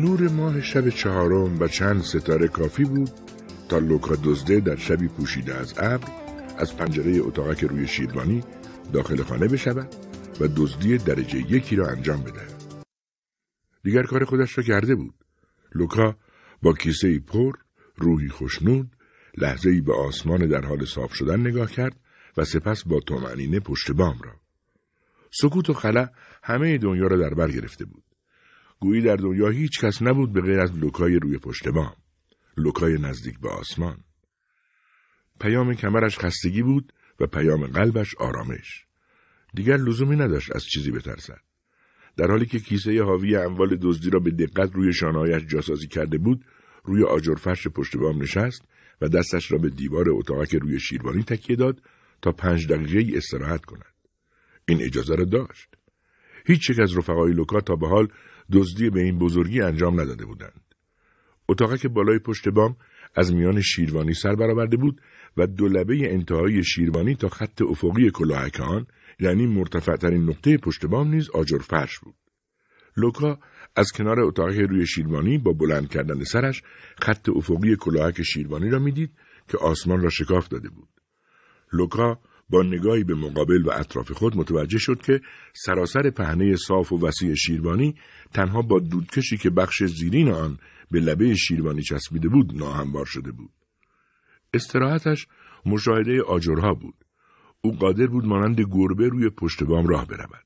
نور ماه شب چهارم و چند ستاره کافی بود تا لوکا دزده در شبی پوشیده از ابر از پنجره اتاقک روی شیروانی داخل خانه بشود و دزدی درجه یکی را انجام بدهد. دیگر کار خودش را کرده بود. لوکا با کیسه پر، روحی خوشنود، لحظه ای به آسمان در حال صاف شدن نگاه کرد و سپس با تومنینه پشت بام را. سکوت و خلا همه دنیا را در بر گرفته بود. گویی در دنیا هیچ کس نبود به غیر از لوکای روی پشت بام لوکای نزدیک به آسمان پیام کمرش خستگی بود و پیام قلبش آرامش دیگر لزومی نداشت از چیزی بترسد در حالی که کیسه حاوی اموال دزدی را به دقت روی شانهایش جاسازی کرده بود روی فرش پشت بام نشست و دستش را به دیوار اتاقک روی شیروانی تکیه داد تا پنج دقیقه استراحت کند این اجازه را داشت هیچ یک از رفقای لوکا تا به حال دزدی به این بزرگی انجام نداده بودند. اتاقه که بالای پشت بام از میان شیروانی سر برآورده بود و لبه انتهای شیروانی تا خط افقی کلاهکان یعنی مرتفع مرتفعترین نقطه پشت بام نیز آجر فرش بود. لوکا از کنار اتاق روی شیروانی با بلند کردن سرش خط افقی کلاهک شیروانی را میدید که آسمان را شکاف داده بود. لوکا با نگاهی به مقابل و اطراف خود متوجه شد که سراسر پهنه صاف و وسیع شیروانی تنها با دودکشی که بخش زیرین آن به لبه شیروانی چسبیده بود ناهموار شده بود. استراحتش مشاهده آجرها بود. او قادر بود مانند گربه روی پشت بام راه برود.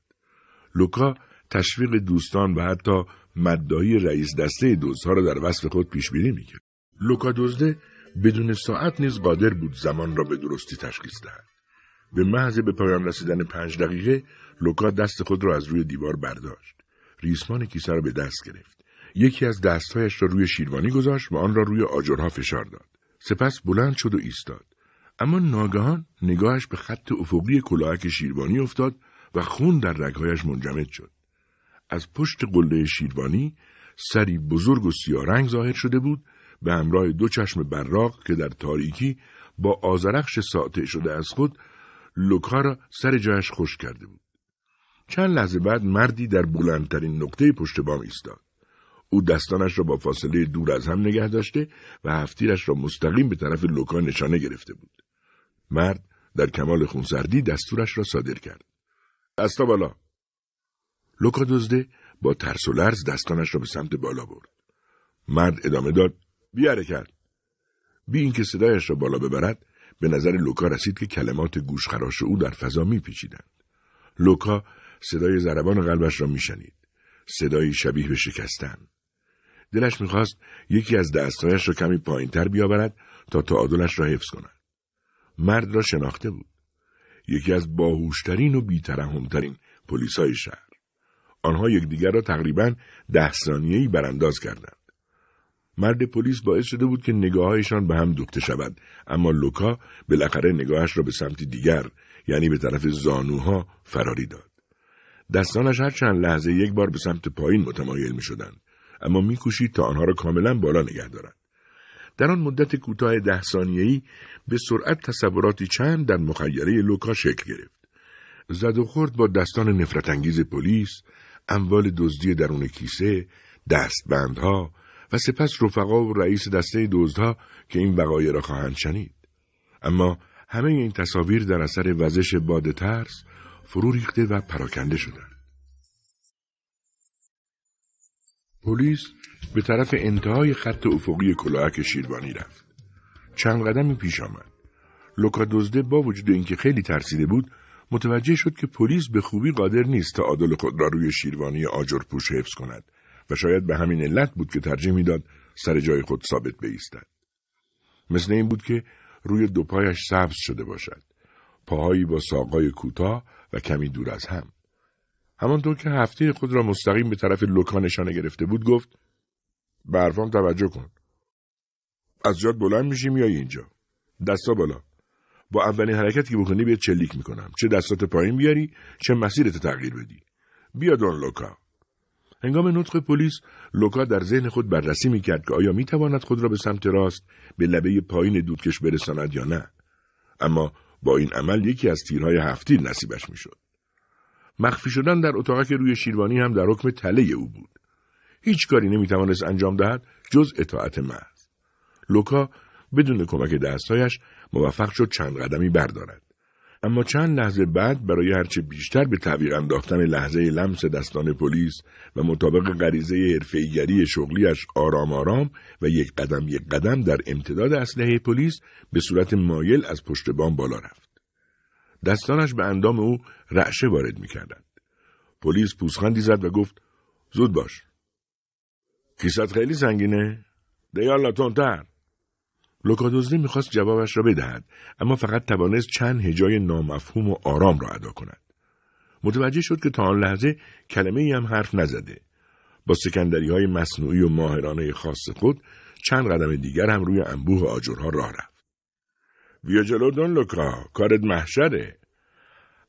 لوکا تشویق دوستان و حتی مددایی رئیس دسته دزدها را در وصف خود پیش بینی میکرد. لوکا دزده بدون ساعت نیز قادر بود زمان را به درستی تشخیص دهد. به محض به پایان رسیدن پنج دقیقه لوکا دست خود را از روی دیوار برداشت. ریسمان کیسه را به دست گرفت. یکی از دستهایش را روی شیروانی گذاشت و آن را روی آجرها فشار داد. سپس بلند شد و ایستاد. اما ناگهان نگاهش به خط افقی کلاهک شیروانی افتاد و خون در رگهایش منجمد شد. از پشت قله شیروانی سری بزرگ و سیارنگ ظاهر شده بود به همراه دو چشم براق که در تاریکی با آزرخش ساطع شده از خود لوکا را سر جایش خوش کرده بود. چند لحظه بعد مردی در بلندترین نقطه پشت بام ایستاد. او دستانش را با فاصله دور از هم نگه داشته و هفتیرش را مستقیم به طرف لوکا نشانه گرفته بود. مرد در کمال خونسردی دستورش را صادر کرد. دستا بالا. لوکا دزده با ترس و لرز دستانش را به سمت بالا برد. مرد ادامه داد. بیاره کرد. بی اینکه صدایش را بالا ببرد به نظر لوکا رسید که کلمات گوشخراش او در فضا میپیچیدند. لوکا صدای زربان قلبش را میشنید. صدایی شبیه به شکستن. دلش میخواست یکی از دستهایش را کمی پایینتر بیاورد تا تعادلش را حفظ کند. مرد را شناخته بود. یکی از باهوشترین و بیترحمترین های شهر. آنها یکدیگر را تقریبا ده ثانیهای برانداز کردند. مرد پلیس باعث شده بود که نگاههایشان به هم دوخته شود اما لوکا بالاخره نگاهش را به سمت دیگر یعنی به طرف زانوها فراری داد دستانش هر چند لحظه یک بار به سمت پایین متمایل می شدند اما میکوشید تا آنها را کاملا بالا نگه دارد در آن مدت کوتاه ده ثانیه‌ای به سرعت تصوراتی چند در مخیره لوکا شکل گرفت زد و خورد با دستان نفرت انگیز پلیس اموال دزدی درون کیسه دستبندها و سپس رفقا و رئیس دسته دزدها که این وقایع را خواهند شنید اما همه این تصاویر در اثر وزش باد ترس فرو ریخته و پراکنده شدند پلیس به طرف انتهای خط افقی کلاهک شیروانی رفت چند قدمی پیش آمد لوکا دزده با وجود اینکه خیلی ترسیده بود متوجه شد که پلیس به خوبی قادر نیست عادل خود را روی شیروانی آجرپوش حفظ کند و شاید به همین علت بود که ترجیح میداد سر جای خود ثابت بایستد مثل این بود که روی دو پایش سبز شده باشد پاهایی با ساقای کوتاه و کمی دور از هم همانطور که هفته خود را مستقیم به طرف لوکا نشانه گرفته بود گفت برفام توجه کن از جاد بلند میشی میای اینجا دستا بالا با اولین حرکتی که بکنی بیاد چلیک میکنم چه دستات پایین بیاری چه مسیرت تغییر بدی بیا دون لوکا هنگام نطق پلیس لوکا در ذهن خود بررسی میکرد که آیا میتواند خود را به سمت راست به لبه پایین دودکش برساند یا نه اما با این عمل یکی از تیرهای هفتیر نصیبش میشد مخفی شدن در اتاق روی شیروانی هم در حکم تله او بود هیچ کاری نمیتوانست انجام دهد جز اطاعت محض لوکا بدون کمک دستهایش موفق شد چند قدمی بردارد اما چند لحظه بعد برای هرچه بیشتر به تعویق انداختن لحظه لمس دستان پلیس و مطابق غریزه حرفهایگری شغلیش آرام آرام و یک قدم یک قدم در امتداد اسلحه پلیس به صورت مایل از پشت بام بالا رفت دستانش به اندام او رعشه وارد میکردند پلیس پوسخندی زد و گفت زود باش کیست خیلی سنگینه دیالا تندتر لوکادوزی میخواست جوابش را بدهد اما فقط توانست چند هجای نامفهوم و آرام را ادا کند متوجه شد که تا آن لحظه کلمه ای هم حرف نزده با سکندری های مصنوعی و ماهرانه خاص خود چند قدم دیگر هم روی انبوه آجرها راه رفت بیا جلو دون لوکا کارت محشره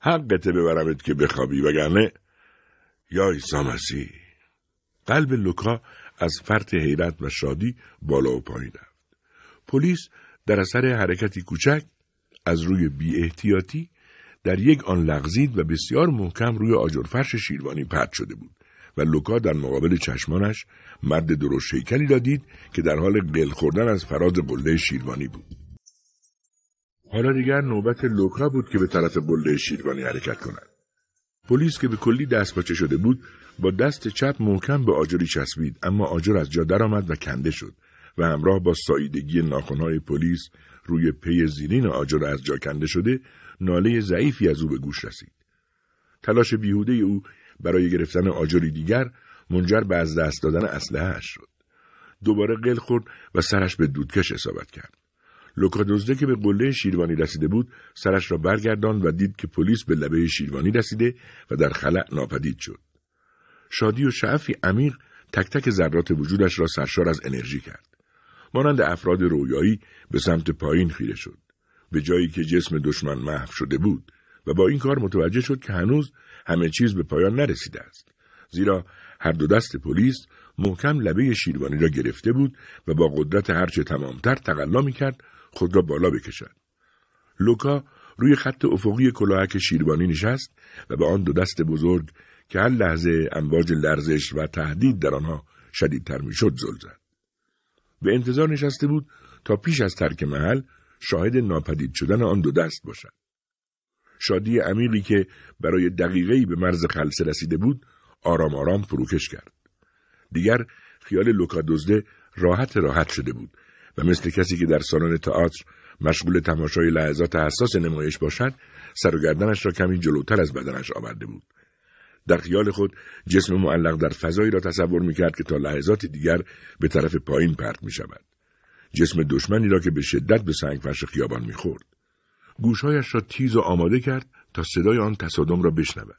حقته ببرمت که بخوابی وگرنه یا عیسی مسیح قلب لوکا از فرط حیرت و شادی بالا و پایین پلیس در اثر حرکتی کوچک از روی بی احتیاطی در یک آن لغزید و بسیار محکم روی آجرفرش شیروانی پرد شده بود و لوکا در مقابل چشمانش مرد درست شیکلی را دید که در حال قل خوردن از فراز قله شیروانی بود حالا دیگر نوبت لوکا بود که به طرف قله شیروانی حرکت کند پلیس که به کلی دست پاچه شده بود با دست چپ محکم به آجری چسبید اما آجر از جا درآمد و کنده شد و همراه با ساییدگی ناخونهای پلیس روی پی زیرین آجر از جا کنده شده ناله ضعیفی از او به گوش رسید تلاش بیهوده او برای گرفتن آجری دیگر منجر به از دست دادن اسلحهاش شد دوباره قل خورد و سرش به دودکش اصابت کرد دزده که به قله شیروانی رسیده بود سرش را برگرداند و دید که پلیس به لبه شیروانی رسیده و در خلع ناپدید شد شادی و شعفی عمیق تک تک ذرات وجودش را سرشار از انرژی کرد مانند افراد رویایی به سمت پایین خیره شد به جایی که جسم دشمن محو شده بود و با این کار متوجه شد که هنوز همه چیز به پایان نرسیده است زیرا هر دو دست پلیس محکم لبه شیروانی را گرفته بود و با قدرت هرچه تمامتر تقلا میکرد خود را بالا بکشد لوکا روی خط افقی کلاهک شیروانی نشست و به آن دو دست بزرگ که هر لحظه امواج لرزش و تهدید در آنها شدیدتر میشد زل زد به انتظار نشسته بود تا پیش از ترک محل شاهد ناپدید شدن آن دو دست باشد. شادی عمیقی که برای دقیقهی به مرز خلصه رسیده بود آرام آرام فروکش کرد. دیگر خیال لوکا دزده راحت راحت شده بود و مثل کسی که در سالن تئاتر مشغول تماشای لحظات حساس نمایش باشد سر و را کمی جلوتر از بدنش آورده بود در خیال خود جسم معلق در فضایی را تصور میکرد که تا لحظات دیگر به طرف پایین پرت می شود. جسم دشمنی را که به شدت به سنگ فرش خیابان میخورد. گوشهایش را تیز و آماده کرد تا صدای آن تصادم را بشنود.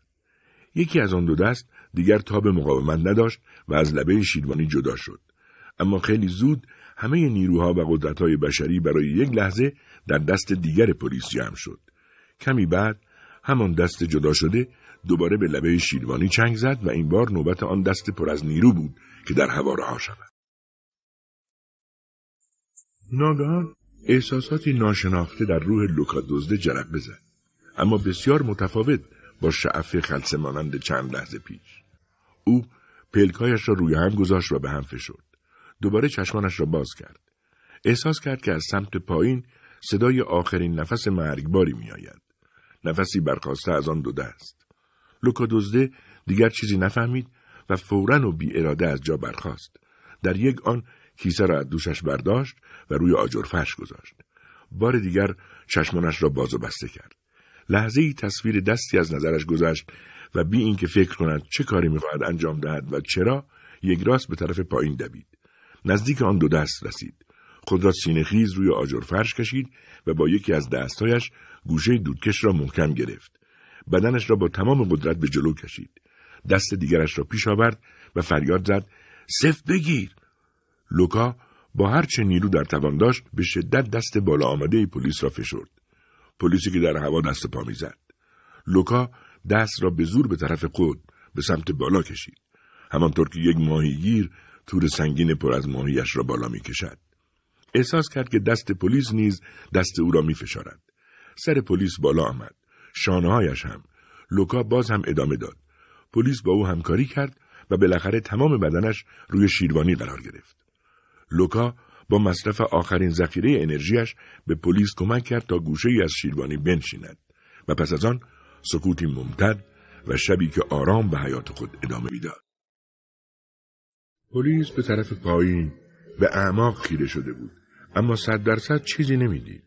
یکی از آن دو دست دیگر تاب مقاومت نداشت و از لبه شیدوانی جدا شد. اما خیلی زود همه نیروها و قدرتهای بشری برای یک لحظه در دست دیگر پلیس جمع شد. کمی بعد همان دست جدا شده دوباره به لبه شیروانی چنگ زد و این بار نوبت آن دست پر از نیرو بود که در هوا رها شود ناگهان احساساتی ناشناخته در روح لوکا دزده جرق بزد اما بسیار متفاوت با شعف خلصه مانند چند لحظه پیش او پلکایش را روی هم گذاشت و به هم فشرد دوباره چشمانش را باز کرد احساس کرد که از سمت پایین صدای آخرین نفس مرگباری میآید نفسی برخواسته از آن دو دست لوکا دزده دیگر چیزی نفهمید و فورا و بی اراده از جا برخاست. در یک آن کیسه را از دوشش برداشت و روی آجر فرش گذاشت. بار دیگر چشمانش را باز و بسته کرد. لحظه ای تصویر دستی از نظرش گذشت و بی اینکه فکر کند چه کاری میخواهد انجام دهد و چرا یک راست به طرف پایین دوید. نزدیک آن دو دست رسید. خود را خیز روی آجر فرش کشید و با یکی از دستهایش گوشه دودکش را محکم گرفت. بدنش را با تمام قدرت به جلو کشید. دست دیگرش را پیش آورد و فریاد زد سفت بگیر. لوکا با هر چه نیرو در توان داشت به شدت دست بالا آمده پلیس را فشرد. پلیسی که در هوا دست پا میزد. لوکا دست را به زور به طرف خود به سمت بالا کشید. همانطور که یک ماهیگیر تور سنگین پر از ماهیش را بالا می کشد. احساس کرد که دست پلیس نیز دست او را می فشارد. سر پلیس بالا آمد. شانههایش هم لوکا باز هم ادامه داد پلیس با او همکاری کرد و بالاخره تمام بدنش روی شیروانی قرار گرفت لوکا با مصرف آخرین ذخیره انرژیش به پلیس کمک کرد تا گوشه ای از شیروانی بنشیند و پس از آن سکوتی ممتد و شبی که آرام به حیات خود ادامه میداد پلیس به طرف پایین به اعماق خیره شده بود اما صد درصد چیزی نمیدید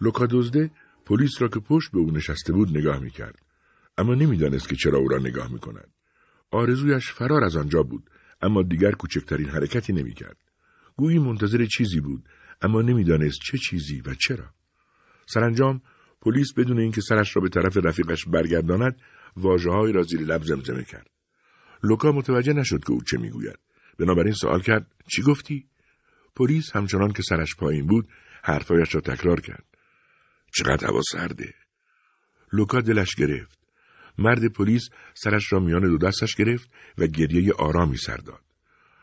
لوکا دزده پلیس را که پشت به او نشسته بود نگاه میکرد اما نمیدانست که چرا او را نگاه کند. آرزویش فرار از آنجا بود اما دیگر کوچکترین حرکتی نمیکرد گویی منتظر چیزی بود اما نمیدانست چه چیزی و چرا سرانجام پلیس بدون اینکه سرش را به طرف رفیقش برگرداند واژههایی را زیر لب زمزمه کرد لوکا متوجه نشد که او چه میگوید بنابراین سوال کرد چی گفتی پلیس همچنان که سرش پایین بود حرفهایش را تکرار کرد چقدر هوا سرده لوکا دلش گرفت مرد پلیس سرش را میان دو دستش گرفت و گریه آرامی سر داد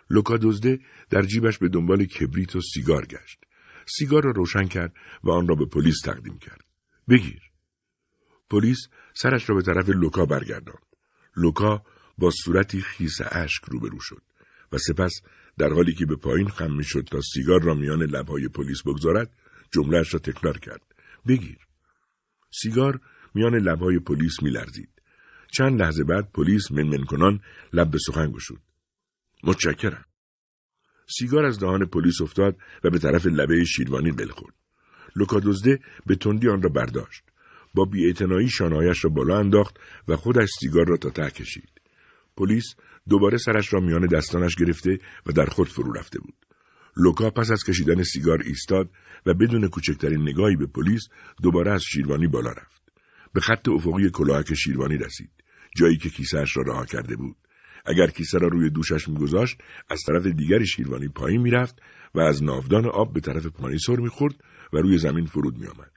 لوکا دزده در جیبش به دنبال کبریت و سیگار گشت سیگار را روشن کرد و آن را به پلیس تقدیم کرد بگیر پلیس سرش را به طرف لوکا برگرداند لوکا با صورتی خیس اشک روبرو شد و سپس در حالی که به پایین خم میشد تا سیگار را میان لبهای پلیس بگذارد جملهاش را تکرار کرد بگیر سیگار میان لبهای پلیس میلرزید چند لحظه بعد پلیس منمن کنان لب به سخن گشود متشکرم سیگار از دهان پلیس افتاد و به طرف لبه شیروانی قل خورد لوکادزده به تندی آن را برداشت با بیاعتنایی شانایش را بالا انداخت و خودش سیگار را تا ته کشید پلیس دوباره سرش را میان دستانش گرفته و در خود فرو رفته بود لوکا پس از کشیدن سیگار ایستاد و بدون کوچکترین نگاهی به پلیس دوباره از شیروانی بالا رفت به خط افقی کلاهک شیروانی رسید جایی که کیسهاش را رها کرده بود اگر کیسه را روی دوشش میگذاشت از طرف دیگر شیروانی پایین میرفت و از ناودان آب به طرف پانی سر میخورد و روی زمین فرود میآمد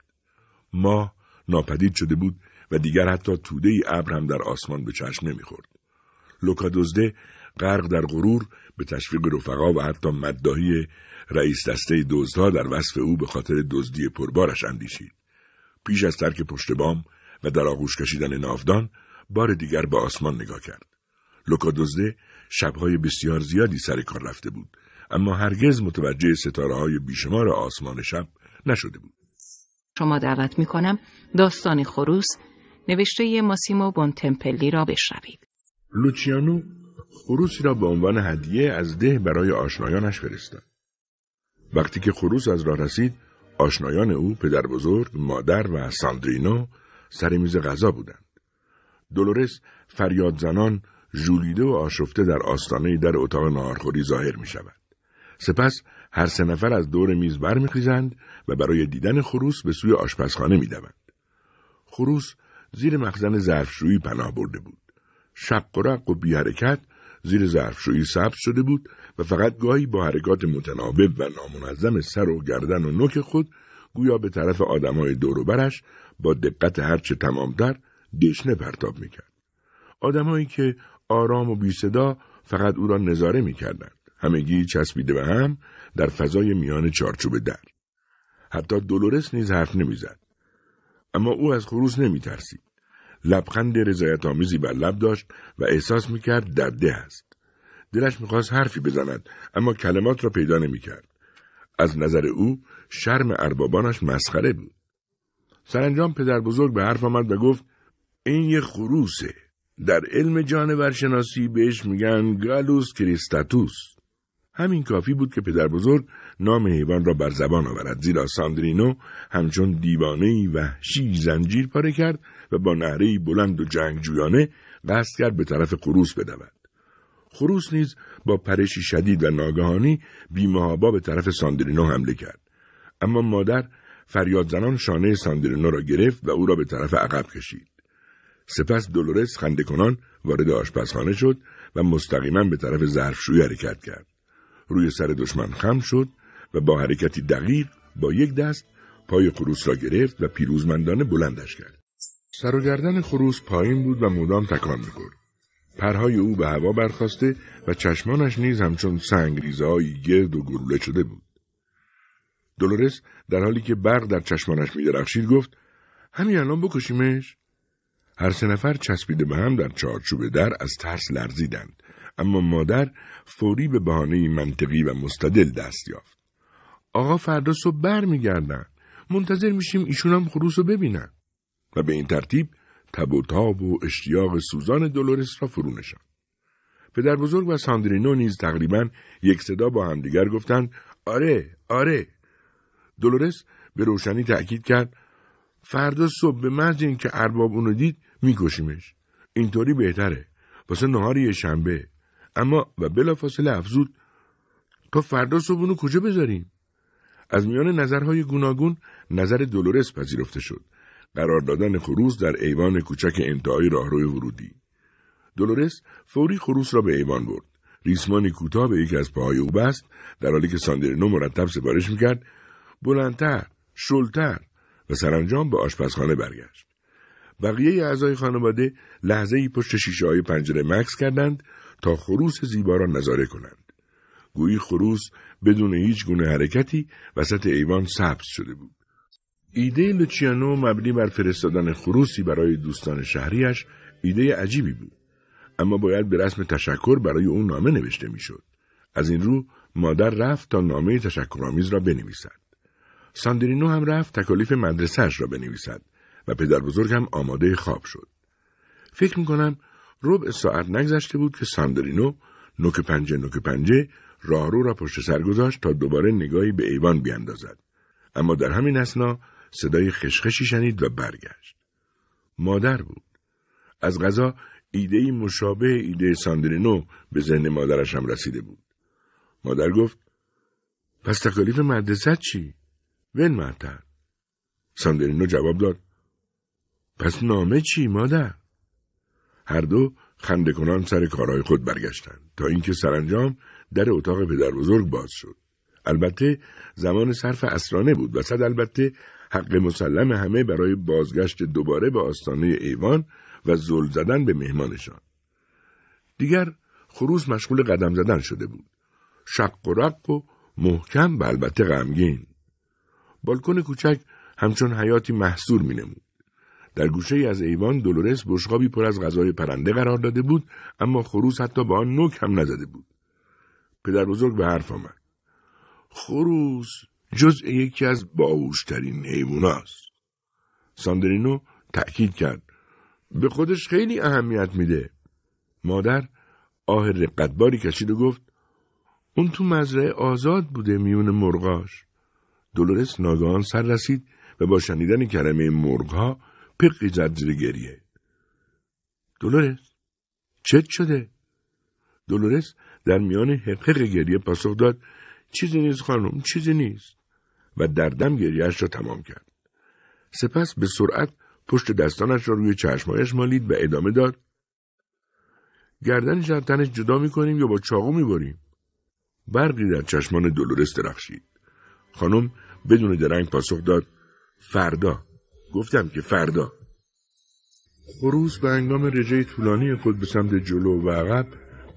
ما ناپدید شده بود و دیگر حتی توده ابر هم در آسمان به چشم نمیخورد لوکا دزده غرق در غرور به تشویق رفقا و حتی مدداهی رئیس دسته دزدها در وصف او به خاطر دزدی پربارش اندیشید پیش از ترک پشت بام و در آغوش کشیدن نافدان بار دیگر به آسمان نگاه کرد لوکا دزده شبهای بسیار زیادی سر کار رفته بود اما هرگز متوجه ستاره های بیشمار آسمان شب نشده بود شما دعوت می داستان خروس نوشته ماسیمو بونتمپلی را بشنوید لوچیانو خروسی را به عنوان هدیه از ده برای آشنایانش فرستاد. وقتی که خروس از راه رسید، آشنایان او پدر بزرگ، مادر و ساندرینو سر میز غذا بودند. دولورس فریاد زنان ژولیده و آشفته در آستانه در اتاق ناهارخوری ظاهر می شود. سپس هر سه نفر از دور میز برمیخیزند و برای دیدن خروس به سوی آشپزخانه دوند خروس زیر مخزن ظرفشویی پناه برده بود. شق و, و بی حرکت زیر ظرفشویی ثبت شده بود و فقط گاهی با حرکات متناوب و نامنظم سر و گردن و نوک خود گویا به طرف آدمای دوروبرش با دقت هرچه تمامتر دشنه پرتاب میکرد آدمایی که آرام و بی صدا فقط او را نظاره میکردند همگی چسبیده به هم در فضای میان چارچوب در حتی دولورس نیز حرف نمیزد اما او از خروس نمیترسید لبخند رضایت آمیزی بر لب داشت و احساس میکرد در ده است. دلش میخواست حرفی بزند اما کلمات را پیدا نمیکرد. از نظر او شرم اربابانش مسخره بود. سرانجام پدر بزرگ به حرف آمد و گفت این یه خروسه. در علم جانورشناسی بهش میگن گالوس کریستاتوس. همین کافی بود که پدر بزرگ نام حیوان را بر زبان آورد زیرا ساندرینو همچون دیوانه وحشی زنجیر پاره کرد و با نهره بلند و جنگجویانه قصد کرد به طرف خروس بدود خروس نیز با پرشی شدید و ناگهانی بیمهابا به طرف ساندرینو حمله کرد اما مادر فریاد زنان شانه ساندرینو را گرفت و او را به طرف عقب کشید سپس دولورس خنده وارد آشپزخانه شد و مستقیما به طرف ظرفشویی حرکت کرد روی سر دشمن خم شد و با حرکتی دقیق با یک دست پای خروس را گرفت و پیروزمندانه بلندش کرد. سر و گردن خروس پایین بود و مدام تکان میخورد. پرهای او به هوا برخواسته و چشمانش نیز همچون های گرد و گروله شده بود. دولورس در حالی که برق در چشمانش میدرخشید گفت همین الان بکشیمش هر سه نفر چسبیده به هم در چارچوب در از ترس لرزیدند اما مادر فوری به بهانه منطقی و مستدل دست یافت. آقا فردا صبح بر میگردن. منتظر میشیم ایشون هم خروس رو ببینن. و به این ترتیب تب و تاب و اشتیاق سوزان دولورس را فرو نشان. پدر بزرگ و ساندرینو نیز تقریبا یک صدا با همدیگر گفتند آره آره دولورس به روشنی تأکید کرد فردا صبح به مرز اینکه ارباب اونو دید میکشیمش اینطوری بهتره واسه نهار یه شنبه اما و بلافاصله افزود تا فردا صبحونو کجا بذاریم از میان نظرهای گوناگون نظر دولورس پذیرفته شد قرار دادن خروس در ایوان کوچک انتهای راهروی ورودی دولورس فوری خروس را به ایوان برد ریسمانی کوتاه به یکی از پاهای او بست در حالی که ساندرینو مرتب سفارش میکرد بلندتر شلتر و سرانجام به آشپزخانه برگشت بقیه اعضای خانواده لحظه ای پشت شیشه های پنجره مکس کردند تا خروس زیبا را نظاره کنند. گویی خروس بدون هیچ گونه حرکتی وسط ایوان سبز شده بود. ایده لوچیانو مبنی بر فرستادن خروسی برای دوستان شهریش ایده عجیبی بود. اما باید به رسم تشکر برای اون نامه نوشته میشد. از این رو مادر رفت تا نامه تشکرآمیز را بنویسد. ساندرینو هم رفت تکالیف مدرسهش را بنویسد و پدر بزرگ هم آماده خواب شد. فکر میکنم ربع ساعت نگذشته بود که ساندرینو نوک پنجه نوک پنجه راهرو را پشت سر گذاشت تا دوباره نگاهی به ایوان بیاندازد اما در همین اسنا صدای خشخشی شنید و برگشت مادر بود از غذا ایدهی مشابه ایده ساندرینو به ذهن مادرش هم رسیده بود مادر گفت پس تکالیف مدرسه چی ون معتر ساندرینو جواب داد پس نامه چی مادر هر دو خنده کنان سر کارهای خود برگشتند تا اینکه سرانجام در اتاق پدر بزرگ باز شد البته زمان صرف اسرانه بود و صد البته حق مسلم همه برای بازگشت دوباره به آستانه ایوان و زل زدن به مهمانشان دیگر خروس مشغول قدم زدن شده بود شق و رق و محکم و البته غمگین بالکن کوچک همچون حیاتی محصور مینمود در گوشه از ایوان دولورس بشقابی پر از غذای پرنده قرار داده بود اما خروس حتی به آن نوک هم نزده بود پدر بزرگ به حرف آمد خروس جز یکی از باهوشترین هست. ساندرینو تأکید کرد به خودش خیلی اهمیت میده مادر آه رقتباری کشید و گفت اون تو مزرعه آزاد بوده میون مرغاش دولورس ناگهان سر رسید و با شنیدن کلمه مرغها پقی زد زیر گریه دولورس چت شده دولورس در میان حقیق گریه پاسخ داد چیزی نیست خانم چیزی نیست و دردم دم را تمام کرد سپس به سرعت پشت دستانش را روی چشمایش مالید و ادامه داد گردن از تنش جدا میکنیم یا با چاقو میبریم برقی در چشمان دولورس درخشید خانم بدون درنگ پاسخ داد فردا گفتم که فردا خروس به انگام رجای طولانی خود به سمت جلو و عقب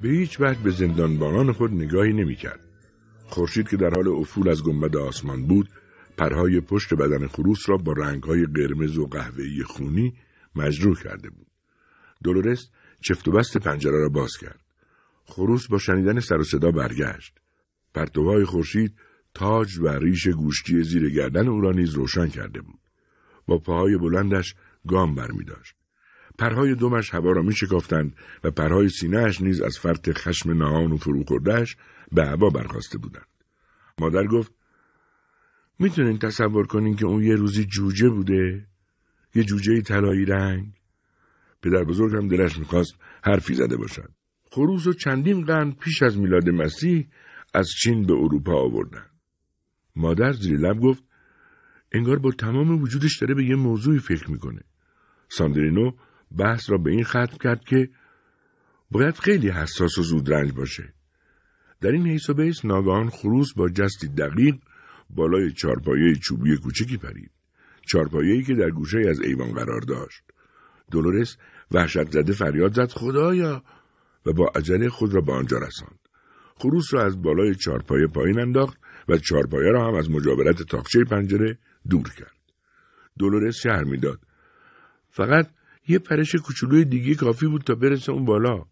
به هیچ وقت به زندانبانان خود نگاهی نمیکرد خورشید که در حال افول از گنبد آسمان بود پرهای پشت بدن خروس را با رنگهای قرمز و قهوه‌ای خونی مجروح کرده بود دولورست چفت و بست پنجره را باز کرد خروس با شنیدن سر و صدا برگشت پرتوهای خورشید تاج و ریش گوشتی زیر گردن او را نیز روشن کرده بود با پاهای بلندش گام داشت. پرهای دومش هوا را میشکفتند و پرهای سینهاش نیز از فرط خشم نهان و کردهش به هوا برخواسته بودند مادر گفت میتونین تصور کنین که اون یه روزی جوجه بوده یه جوجه طلایی رنگ پدر بزرگ هم دلش میخواست حرفی زده باشد خروس و چندین قرن پیش از میلاد مسیح از چین به اروپا آوردن مادر زیر لب گفت انگار با تمام وجودش داره به یه موضوعی فکر میکنه. ساندرینو بحث را به این ختم کرد که باید خیلی حساس و زود رنج باشه. در این حیث و بیس ناگهان خروس با جستی دقیق بالای چارپایه چوبی کوچکی پرید. چارپایه‌ای که در گوشه از ایوان قرار داشت. دولورس وحشت زده فریاد زد خدایا و با عجله خود را به آنجا رساند. خروس را از بالای چارپایه پایین انداخت و چارپایه را هم از مجاورت تاکچه پنجره دور کرد. دولورس شهر میداد. فقط یه پرش کوچولوی دیگه کافی بود تا برسه اون بالا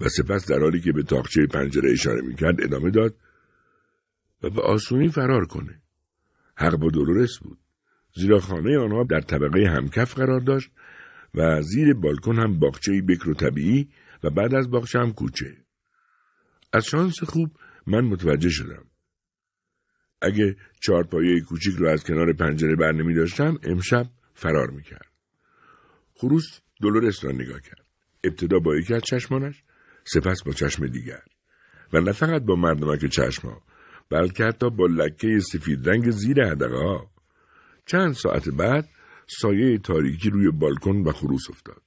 و سپس در حالی که به تاقچه پنجره اشاره میکرد ادامه داد و به آسونی فرار کنه. حق با دولورس بود. زیرا خانه آنها در طبقه همکف قرار داشت و زیر بالکن هم باقچه بکر و طبیعی و بعد از باغچه هم کوچه. از شانس خوب من متوجه شدم. اگه چارپایه کوچیک رو از کنار پنجره بر نمی داشتم امشب فرار می خروس دولورس را نگاه کرد. ابتدا با یکی از چشمانش سپس با چشم دیگر. و نه فقط با مردمک چشما بلکه حتی با لکه سفید رنگ زیر هدقه ها. چند ساعت بعد سایه تاریکی روی بالکن و خروس افتاد.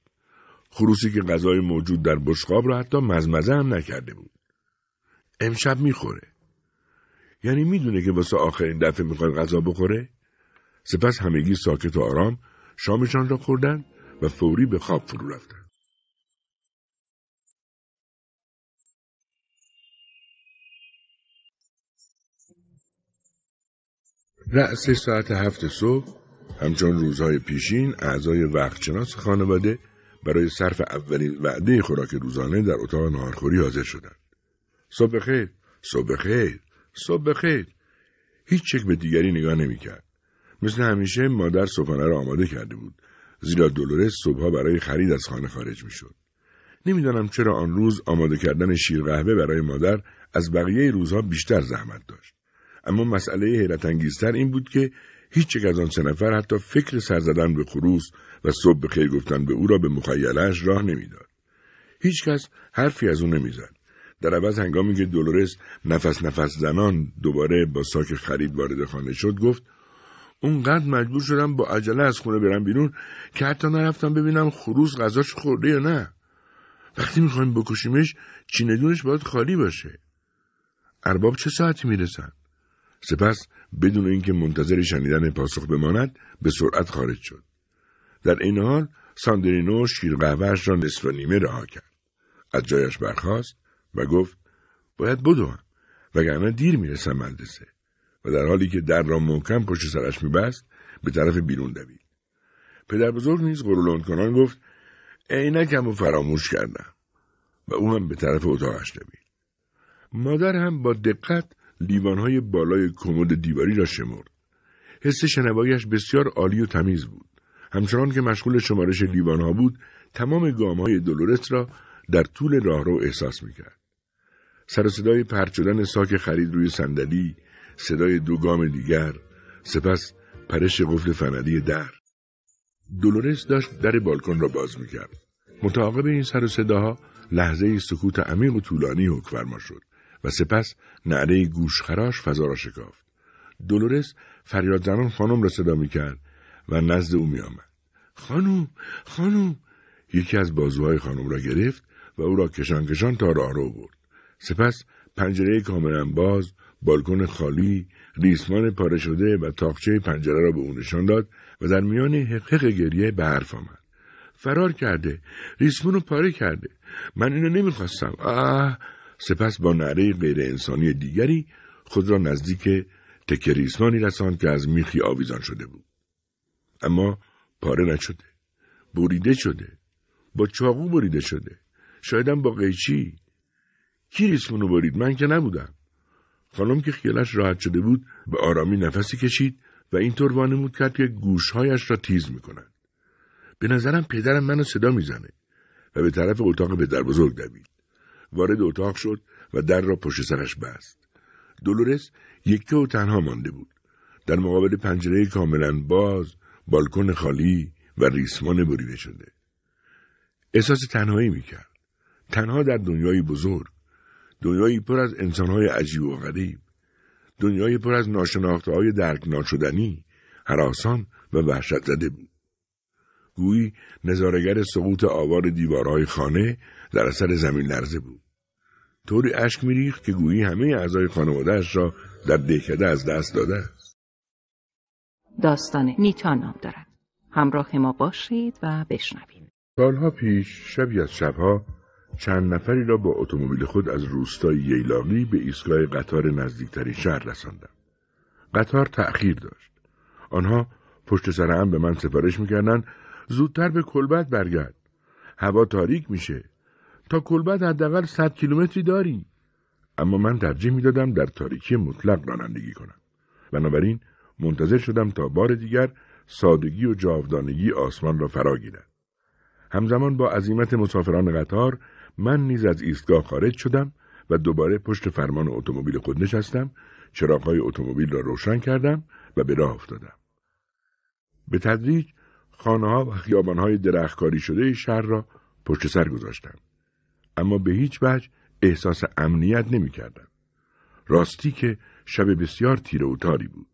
خروسی که غذای موجود در بشقاب را حتی مزمزه هم نکرده بود. امشب میخوره. یعنی میدونه که واسه آخرین دفعه میخواد غذا بخوره سپس همگی ساکت و آرام شامشان را خوردن و فوری به خواب فرو رفتند رأس ساعت هفت صبح همچون روزهای پیشین اعضای وقتشناس خانواده برای صرف اولین وعده خوراک روزانه در اتاق نهارخوری حاضر شدند. صبح خیر، صبح خیر. صبح بخیر هیچ چک به دیگری نگاه نمیکرد مثل همیشه مادر صبحانه را آماده کرده بود زیرا دلورس صبحها برای خرید از خانه خارج میشد نمیدانم چرا آن روز آماده کردن شیر قهوه برای مادر از بقیه روزها بیشتر زحمت داشت اما مسئله حیرت انگیزتر این بود که هیچ چک از آن سه نفر حتی فکر سر زدن به خروس و صبح بخیر گفتن به او را به مخیلش راه نمیداد هیچکس حرفی از او نمیزد در عوض هنگامی که دولورس نفس نفس زنان دوباره با ساک خرید وارد خانه شد گفت اونقدر مجبور شدم با عجله از خونه برم بیرون که حتی نرفتم ببینم خروز غذاش خورده یا نه وقتی میخوایم بکشیمش چیندونش باید خالی باشه ارباب چه ساعتی میرسند سپس بدون اینکه منتظر شنیدن پاسخ بماند به سرعت خارج شد در این حال ساندرینو شیر قهوهش را نصف نیمه رها کرد از جایش برخاست و گفت باید بدوم وگرنه دیر میرسم مدرسه و در حالی که در را محکم پشت سرش میبست به طرف بیرون دوید پدر بزرگ نیز قرولون کنان گفت عینکم و فراموش کردم و او هم به طرف اتاقش دوید مادر هم با دقت لیوانهای بالای کمد دیواری را شمرد حس شنوایش بسیار عالی و تمیز بود همچنان که مشغول شمارش لیوانها بود تمام گامهای دولورس را در طول راهرو احساس میکرد سر صدای پرت شدن ساک خرید روی صندلی صدای دو گام دیگر سپس پرش قفل فندی در دولورس داشت در بالکن را باز میکرد متعاقب این سر و صداها لحظه سکوت عمیق و طولانی حکفرما شد و سپس نعره گوشخراش فضا را شکافت دولورس فریاد زنان خانم را صدا میکرد و نزد او میآمد خانم خانم یکی از بازوهای خانم را گرفت و او را کشان کشان تا راه رو برد سپس پنجره کاملا باز بالکن خالی ریسمان پاره شده و تاقچه پنجره را به او نشان داد و در میان حقیق گریه به حرف آمد فرار کرده ریسمان رو پاره کرده من اینو نمیخواستم آه سپس با نعره غیر انسانی دیگری خود را نزدیک تکه ریسمانی رساند که از میخی آویزان شده بود اما پاره نشده بریده شده با چاقو بریده شده شایدم با قیچی کی ریسمون رو برید من که نبودم خانم که خیالش راحت شده بود به آرامی نفسی کشید و اینطور وانمود کرد که گوشهایش را تیز میکنند به نظرم پدرم منو صدا میزنه و به طرف اتاق پدر بزرگ دوید وارد اتاق شد و در را پشت سرش بست دولورس یکی و تنها مانده بود در مقابل پنجره کاملا باز بالکن خالی و ریسمان بریده شده احساس تنهایی میکرد تنها در دنیای بزرگ دنیایی پر از انسانهای عجیب و غریب دنیایی پر از ناشناخته های درک ناشدنی حراسان و وحشت زده بود گویی نظارگر سقوط آوار دیوارهای خانه در اثر زمین لرزه بود طوری اشک میریخت که گویی همه اعضای خانوادهاش را در دهکده از دست داده است داستان نیتا نام دارد همراه ما باشید و بشنوید سالها پیش شبی از شبها چند نفری را با اتومبیل خود از روستای ییلاقی به ایستگاه قطار نزدیکترین شهر رساندم قطار تأخیر داشت آنها پشت سر هم به من سفارش میکردند زودتر به کلبت برگرد هوا تاریک میشه تا کلبت حداقل صد کیلومتری داری اما من ترجیح میدادم در تاریکی مطلق رانندگی کنم بنابراین منتظر شدم تا بار دیگر سادگی و جاودانگی آسمان را فرا گیرد همزمان با عزیمت مسافران قطار من نیز از ایستگاه خارج شدم و دوباره پشت فرمان اتومبیل خود نشستم چراغهای اتومبیل را روشن کردم و به راه افتادم به تدریج خانه ها و خیابان های درختکاری شده شهر را پشت سر گذاشتم اما به هیچ وجه احساس امنیت نمی کردم. راستی که شب بسیار تیره و تاری بود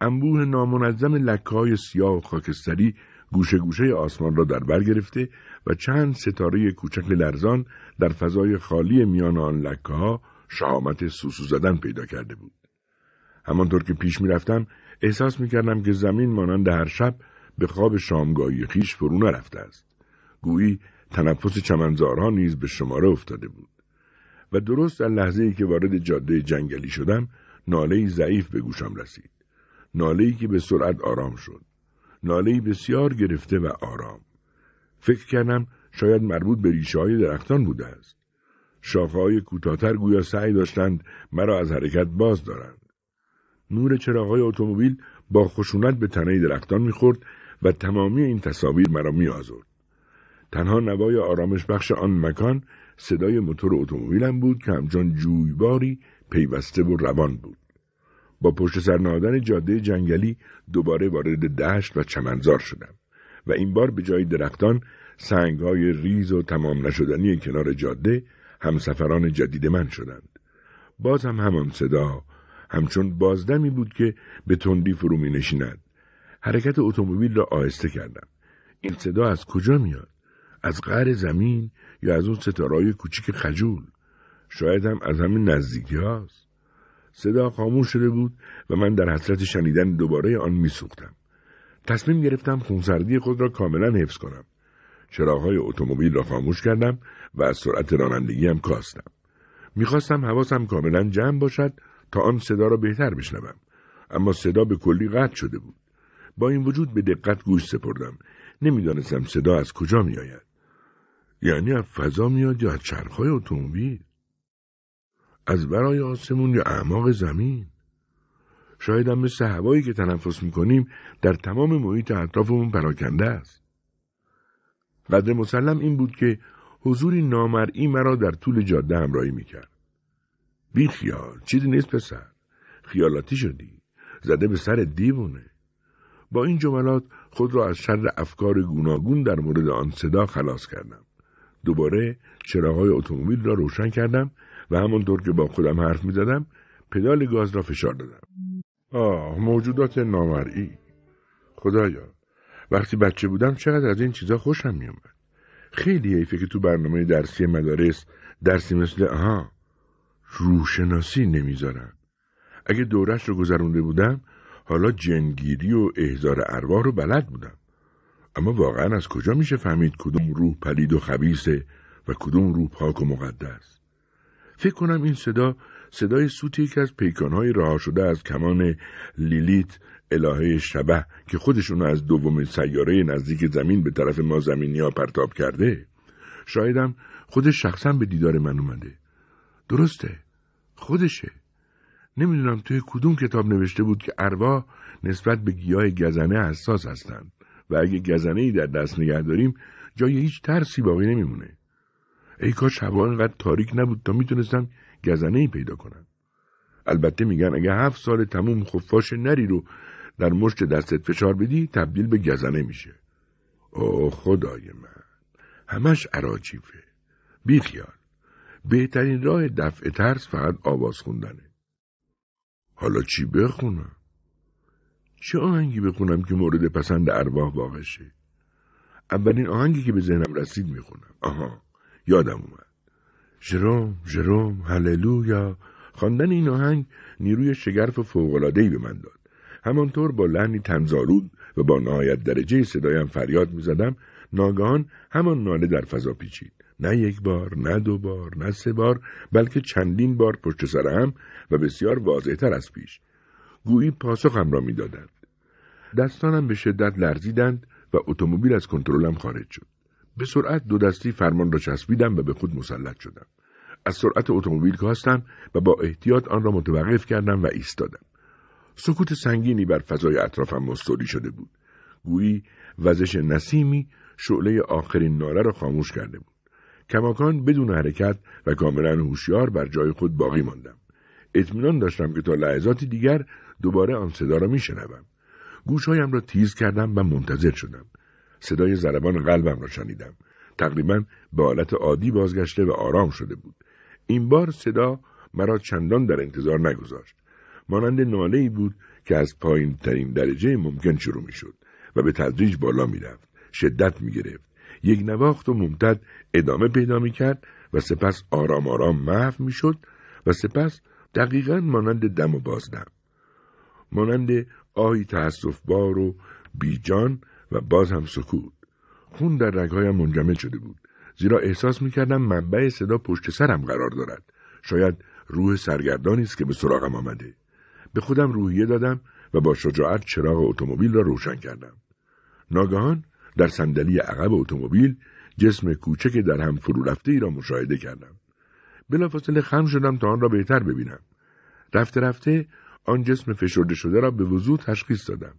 انبوه نامنظم لکه های سیاه و خاکستری گوشه گوشه آسمان را در بر گرفته و چند ستاره کوچک لرزان در فضای خالی میان آن لکه ها شهامت سوسو زدن پیدا کرده بود. همانطور که پیش میرفتم احساس میکردم که زمین مانند هر شب به خواب شامگاهی خیش فرو نرفته است. گویی تنفس چمنزارها نیز به شماره افتاده بود. و درست در لحظه ای که وارد جاده جنگلی شدم ناله ضعیف به گوشم رسید. ناله که به سرعت آرام شد. نالهی بسیار گرفته و آرام. فکر کردم شاید مربوط به ریشه های درختان بوده است. شاخه های کوتاهتر گویا سعی داشتند مرا از حرکت باز دارند. نور چراغهای اتومبیل با خشونت به تنه درختان میخورد و تمامی این تصاویر مرا میآزرد. تنها نوای آرامش بخش آن مکان صدای موتور اتومبیلم بود که همچون جویباری پیوسته و روان بود. با پشت سر نهادن جاده جنگلی دوباره وارد دشت و چمنزار شدم و این بار به جای درختان های ریز و تمام نشدنی کنار جاده همسفران جدید من شدند باز هم همان صدا همچون بازدمی بود که به تندی فرو می نشیند حرکت اتومبیل را آهسته کردم این صدا از کجا میاد از غر زمین یا از اون ستارای کوچیک خجول شاید هم از همین نزدیکی هاست صدا خاموش شده بود و من در حسرت شنیدن دوباره آن میسوختم تصمیم گرفتم خونسردی خود را کاملا حفظ کنم چراغهای اتومبیل را خاموش کردم و از سرعت هم کاستم میخواستم حواسم کاملا جمع باشد تا آن صدا را بهتر بشنوم اما صدا به کلی قطع شده بود با این وجود به دقت گوش سپردم نمیدانستم صدا از کجا میآید یعنی از فضا میاد یا از چرخهای اتومبیل از برای آسمون یا اعماق زمین شاید هم مثل هوایی که تنفس میکنیم در تمام محیط اطرافمون پراکنده است قدر مسلم این بود که حضوری نامرئی مرا در طول جاده همراهی میکرد بی خیال چیزی نیست پسر خیالاتی شدی زده به سر دیوونه با این جملات خود را از شر افکار گوناگون در مورد آن صدا خلاص کردم دوباره چراغهای اتومبیل را روشن کردم و همانطور که با خودم حرف می زدم پدال گاز را فشار دادم آه موجودات نامرئی خدایا وقتی بچه بودم چقدر از این چیزا خوشم می اومد خیلی حیفه که تو برنامه درسی مدارس درسی مثل آها روشناسی نمیذارن اگه دورش رو گذرونده بودم حالا جنگیری و احزار ارواح رو بلد بودم اما واقعا از کجا میشه فهمید کدوم روح پلید و خبیسه و کدوم روح پاک و مقدس فکر کنم این صدا صدای سوت یکی از پیکانهای رها شده از کمان لیلیت الهه شبه که خودشون از دوم سیاره نزدیک زمین به طرف ما زمینی ها پرتاب کرده شایدم خودش شخصا به دیدار من اومده درسته خودشه نمیدونم توی کدوم کتاب نوشته بود که اروا نسبت به گیاه گزنه حساس هستند و اگه گزنه ای در دست نگه داریم جای هیچ ترسی باقی نمیمونه ای کاش هوا انقدر تاریک نبود تا میتونستم گزنه ای پیدا کنم. البته میگن اگه هفت سال تموم خفاش نری رو در مشت دستت فشار بدی تبدیل به گزنه میشه او خدای من همش عراجیفه بیخیال بهترین راه دفع ترس فقط آواز خوندنه حالا چی بخونم؟ چه آهنگی بخونم که مورد پسند ارواح واقع شه؟ اولین آهنگی که به ذهنم رسید میخونم آها یادم اومد ژروم ژروم هللویا خواندن این آهنگ نیروی شگرف فوقلادهی به من داد همانطور با لحنی تنزارود و با نهایت درجه صدایم فریاد میزدم ناگهان همان ناله در فضا پیچید نه یک بار نه دو بار نه سه بار بلکه چندین بار پشت سر هم و بسیار واضحتر از پیش گویی پاسخم را میدادند دستانم به شدت لرزیدند و اتومبیل از کنترلم خارج شد به سرعت دو دستی فرمان را چسبیدم و به خود مسلط شدم. از سرعت اتومبیل کاستم و با احتیاط آن را متوقف کردم و ایستادم. سکوت سنگینی بر فضای اطرافم مستوری شده بود. گویی وزش نسیمی شعله آخرین ناره را خاموش کرده بود. کماکان بدون حرکت و کاملا هوشیار بر جای خود باقی ماندم. اطمینان داشتم که تا لحظاتی دیگر دوباره آن صدا را میشنوم. گوشهایم را تیز کردم و منتظر شدم. صدای ضربان قلبم را شنیدم تقریبا به حالت عادی بازگشته و آرام شده بود این بار صدا مرا چندان در انتظار نگذاشت مانند ناله ای بود که از پایین ترین درجه ممکن شروع می شد و به تدریج بالا می رفت. شدت می گرفت. یک نواخت و ممتد ادامه پیدا می کرد و سپس آرام آرام محو می شد و سپس دقیقا مانند دم و بازدم. مانند آهی تأسف بار و بیجان و باز هم سکوت خون در رگهایم منجمد شده بود زیرا احساس میکردم منبع صدا پشت سرم قرار دارد شاید روح سرگردانی است که به سراغم آمده به خودم روحیه دادم و با شجاعت چراغ اتومبیل را روشن کردم ناگهان در صندلی عقب اتومبیل جسم کوچک در هم فرو رفته ای را مشاهده کردم بلافاصله خم شدم تا آن را بهتر ببینم رفته رفته آن جسم فشرده شده را به وضوح تشخیص دادم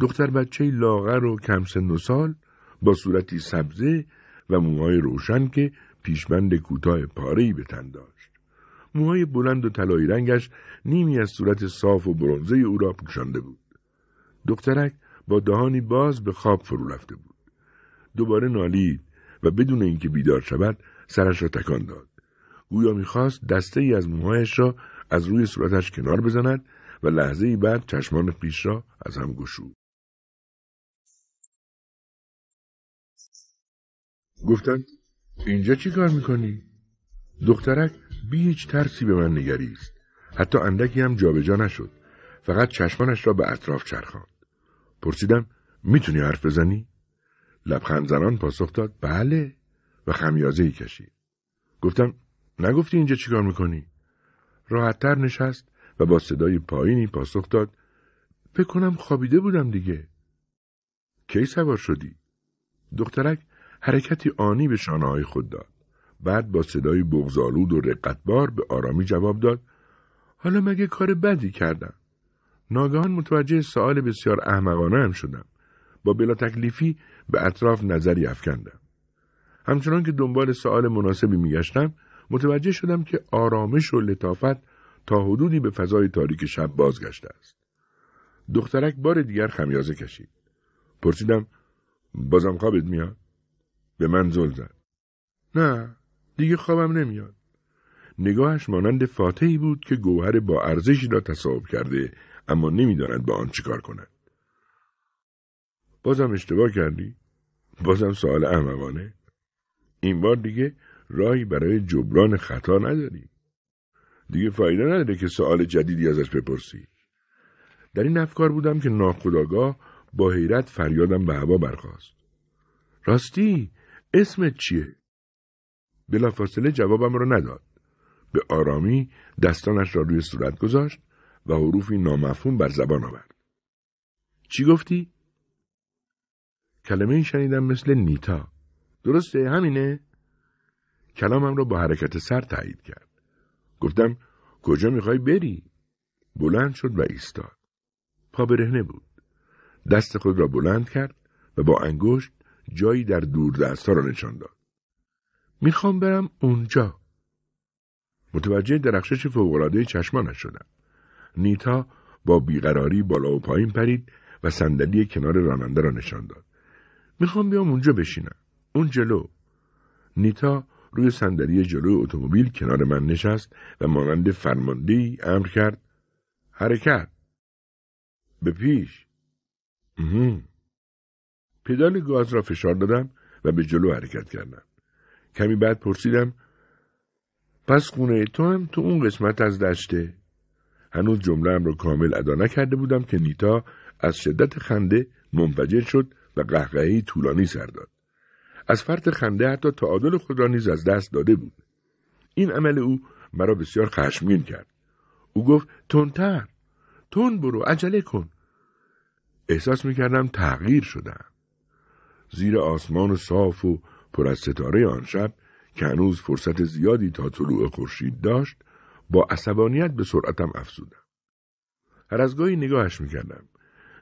دختر بچه لاغر و کم سن و سال با صورتی سبزه و موهای روشن که پیشبند کوتاه پارهی به تن داشت. موهای بلند و طلایی رنگش نیمی از صورت صاف و برونزه او را پوشانده بود. دخترک با دهانی باز به خواب فرو رفته بود. دوباره نالید و بدون اینکه بیدار شود سرش را تکان داد. گویا میخواست دسته ای از موهایش را از روی صورتش کنار بزند و لحظه ای بعد چشمان پیش را از هم گشود. گفتن اینجا چی کار میکنی؟ دخترک بی هیچ ترسی به من نگریست حتی اندکی هم جابجا نشد فقط چشمانش را به اطراف چرخاند پرسیدم میتونی حرف بزنی لبخند زنان پاسخ داد بله و خمیازه ای کشید گفتم نگفتی اینجا چی کار میکنی راحتتر نشست و با صدای پایینی پاسخ داد فکر کنم خوابیده بودم دیگه کی سوار شدی دخترک حرکتی آنی به های خود داد بعد با صدای بغزالود و رقتبار به آرامی جواب داد حالا مگه کار بدی کردم ناگهان متوجه سوال بسیار احمقانه هم شدم با بلا تکلیفی به اطراف نظری افکندم همچنان که دنبال سوال مناسبی میگشتم متوجه شدم که آرامش و لطافت تا حدودی به فضای تاریک شب بازگشته است دخترک بار دیگر خمیازه کشید پرسیدم بازم خوابت میاد به من زل زد نه دیگه خوابم نمیاد نگاهش مانند فاتحی بود که گوهر با ارزشی را تصاحب کرده اما نمیداند با آن چیکار کند بازم اشتباه کردی بازم سوال احمقانه این بار دیگه راهی برای جبران خطا نداری دیگه فایده نداره که سوال جدیدی ازش بپرسی در این افکار بودم که ناخداگاه با حیرت فریادم به هوا برخواست راستی اسمت چیه؟ فاصله جوابم رو نداد. به آرامی دستانش را روی صورت گذاشت و حروفی نامفهوم بر زبان آورد. چی گفتی؟ کلمه شنیدم مثل نیتا. درسته همینه؟ کلامم را با حرکت سر تایید کرد. گفتم کجا میخوای بری؟ بلند شد و ایستاد. پا برهنه بود. دست خود را بلند کرد و با انگشت جایی در دوردستها را نشان داد میخوام برم اونجا متوجه درخشش فوقلاده چشمانش شدم نیتا با بیقراری بالا و پایین پرید و صندلی کنار راننده را نشان داد میخوام بیام اونجا بشینم اون جلو نیتا روی صندلی جلو اتومبیل کنار من نشست و مانند فرماندی امر کرد حرکت به پیش مهم. پدال گاز را فشار دادم و به جلو حرکت کردم. کمی بعد پرسیدم پس خونه تو هم تو اون قسمت از دشته؟ هنوز جملهام را کامل ادا نکرده بودم که نیتا از شدت خنده منفجر شد و قهقههای طولانی سر داد. از فرط خنده حتی تعادل خود را نیز از دست داده بود. این عمل او مرا بسیار خشمگین کرد. او گفت تندتر تون برو عجله کن. احساس میکردم تغییر شدم. زیر آسمان صاف و پر از ستاره آن شب که هنوز فرصت زیادی تا طلوع خورشید داشت با عصبانیت به سرعتم افزودم هر از گاهی نگاهش میکردم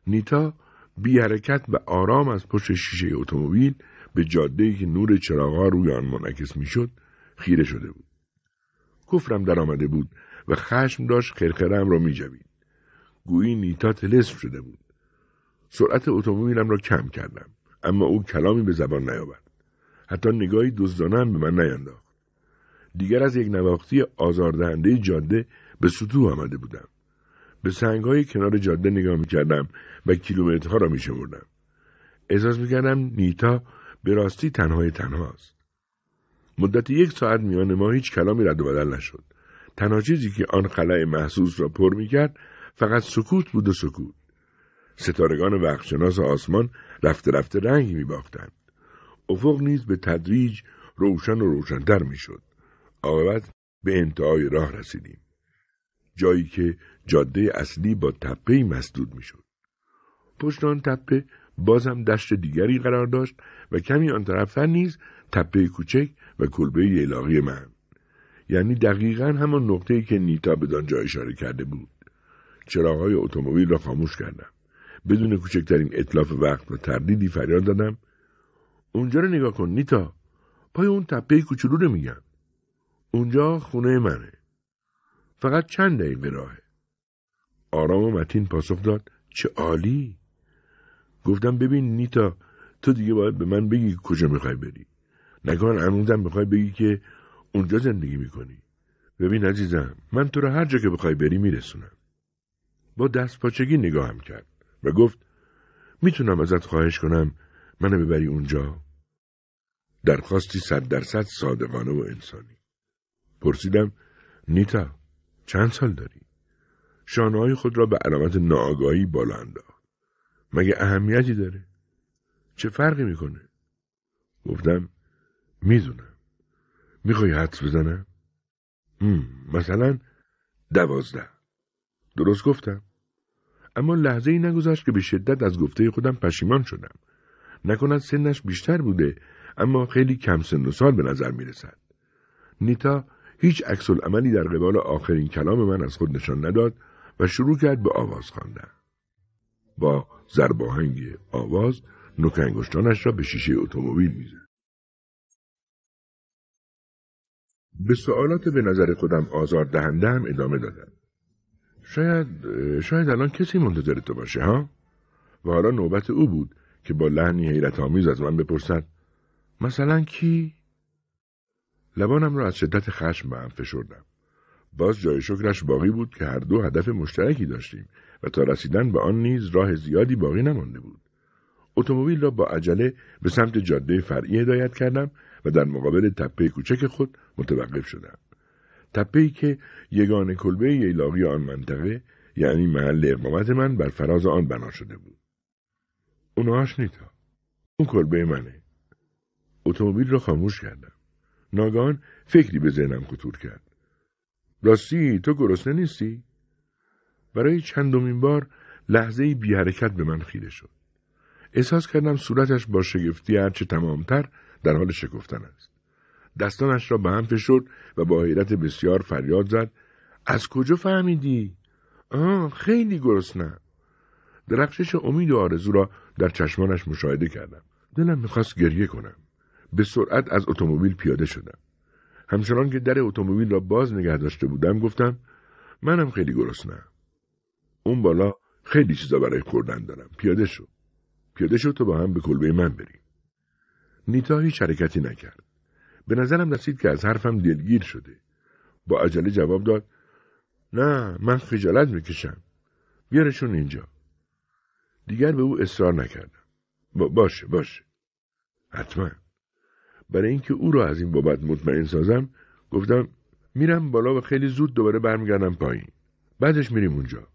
نیتا بی حرکت و آرام از پشت شیشه اتومبیل به جاده که نور چراغا روی آن منعکس میشد خیره شده بود کفرم در آمده بود و خشم داشت خرخرم را میجوید گویی نیتا تلسم شده بود سرعت اتومبیلم را کم کردم اما او کلامی به زبان نیاورد حتی نگاهی دزدانه به من نینداخت دیگر از یک نواختی آزاردهنده جاده به سطوح آمده بودم به سنگهای کنار جاده نگاه میکردم و کیلومترها را میشمردم احساس میکردم نیتا به راستی تنهای تنهاست. مدت یک ساعت میان ما هیچ کلامی رد و بدل نشد. تنها چیزی که آن خلع محسوس را پر میکرد فقط سکوت بود و سکوت. ستارگان وقتشناس آسمان رفته رفته رنگ می باختند. افق نیز به تدریج روشن و روشنتر می شد. آقابت به انتهای راه رسیدیم. جایی که جاده اصلی با تپهی مسدود می شد. پشت آن تپه بازم دشت دیگری قرار داشت و کمی آن طرفتر نیز تپه کوچک و کلبه علاقه من یعنی دقیقا همان نقطه‌ای که نیتا به آنجا اشاره کرده بود چراغهای اتومبیل را خاموش کردم بدون کوچکترین اطلاف وقت و تردیدی فریاد دادم اونجا رو نگاه کن نیتا پای اون تپه کوچولو رو میگم اونجا خونه منه فقط چند دقیقه راهه آرام و متین پاسخ داد چه عالی گفتم ببین نیتا تو دیگه باید به من بگی کجا میخوای بری نگان هنوزم میخوای بگی که اونجا زندگی میکنی ببین عزیزم من تو رو هر جا که بخوای بری میرسونم با دست پاچگی نگاهم کرد و گفت میتونم ازت خواهش کنم منو ببری اونجا درخواستی صد درصد صادقانه و انسانی پرسیدم نیتا چند سال داری شانهای خود را به علامت ناآگاهی بالا انداخت مگه اهمیتی داره چه فرقی میکنه گفتم میدونم میخوای حدس بزنم مثلا دوازده درست گفتم اما لحظه ای نگذشت که به شدت از گفته خودم پشیمان شدم. نکند سنش بیشتر بوده اما خیلی کم سن و سال به نظر می رسد. نیتا هیچ عکس عملی در قبال آخرین کلام من از خود نشان نداد و شروع کرد به آواز خواندن. با زرباهنگ آواز نوک انگشتانش را به شیشه اتومبیل میزد. به سوالات به نظر خودم آزار دهنده هم ادامه دادم. شاید شاید الان کسی منتظر تو باشه ها و حالا نوبت او بود که با لحنی حیرت آمیز از من بپرسد مثلا کی لبانم را از شدت خشم به هم فشردم باز جای شکرش باقی بود که هر دو هدف مشترکی داشتیم و تا رسیدن به آن نیز راه زیادی باقی نمانده بود اتومبیل را با عجله به سمت جاده فرعی هدایت کردم و در مقابل تپه کوچک خود متوقف شدم تپهی که یگان کلبه ییلاقی آن منطقه یعنی محل اقامت من بر فراز آن بنا شده بود. اون نیتا. اون کلبه منه. اتومبیل را خاموش کردم. ناگان فکری به ذهنم خطور کرد. راستی تو گرسنه نیستی؟ برای چندمین بار لحظه بی حرکت به من خیره شد. احساس کردم صورتش با شگفتی هرچه تمامتر در حال شکفتن است. دستانش را به هم فشرد و با حیرت بسیار فریاد زد از کجا فهمیدی؟ آه خیلی گرسنه. درخشش امید و آرزو را در چشمانش مشاهده کردم. دلم میخواست گریه کنم. به سرعت از اتومبیل پیاده شدم. همچنان که در اتومبیل را باز نگه داشته بودم گفتم منم خیلی گرسنه. اون بالا خیلی چیزا برای خوردن دارم. پیاده شو. پیاده شو تا با هم به کلبه من بریم. نیتا هیچ حرکتی نکرد. به نظرم رسید که از حرفم دلگیر شده با عجله جواب داد نه من خجالت میکشم بیارشون اینجا دیگر به او اصرار نکردم باشه باشه حتما برای اینکه او را از این بابت مطمئن سازم گفتم میرم بالا و خیلی زود دوباره برمیگردم پایین بعدش میریم اونجا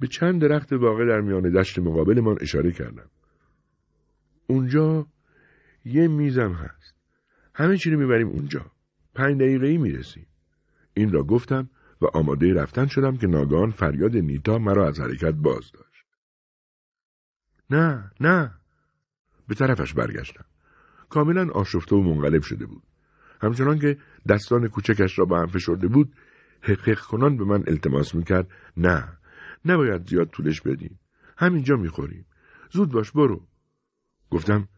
به چند درخت واقع در میان دشت مقابلمان اشاره کردم اونجا یه میزم هست همه چی رو میبریم اونجا پنج دقیقه ای میرسیم این را گفتم و آماده رفتن شدم که ناگان فریاد نیتا مرا از حرکت باز داشت نه نه به طرفش برگشتم کاملا آشفته و منقلب شده بود همچنان که دستان کوچکش را به هم فشرده بود حقیق کنان به من التماس میکرد نه نباید زیاد طولش بدیم همینجا میخوریم زود باش برو گفتم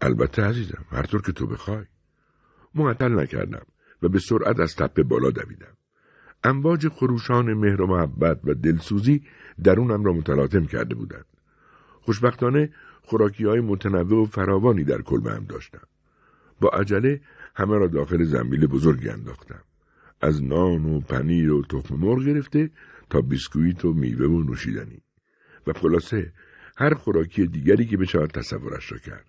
البته عزیزم هر طور که تو بخوای معطل نکردم و به سرعت از تپه بالا دویدم امواج خروشان مهر و محبت و دلسوزی درونم را متلاطم کرده بودند خوشبختانه خوراکی های متنوع و فراوانی در کلبه هم داشتم با عجله همه را داخل زنبیل بزرگی انداختم از نان و پنیر و تخم مرغ گرفته تا بیسکویت و میوه و نوشیدنی و خلاصه هر خوراکی دیگری که بشود تصورش را کرد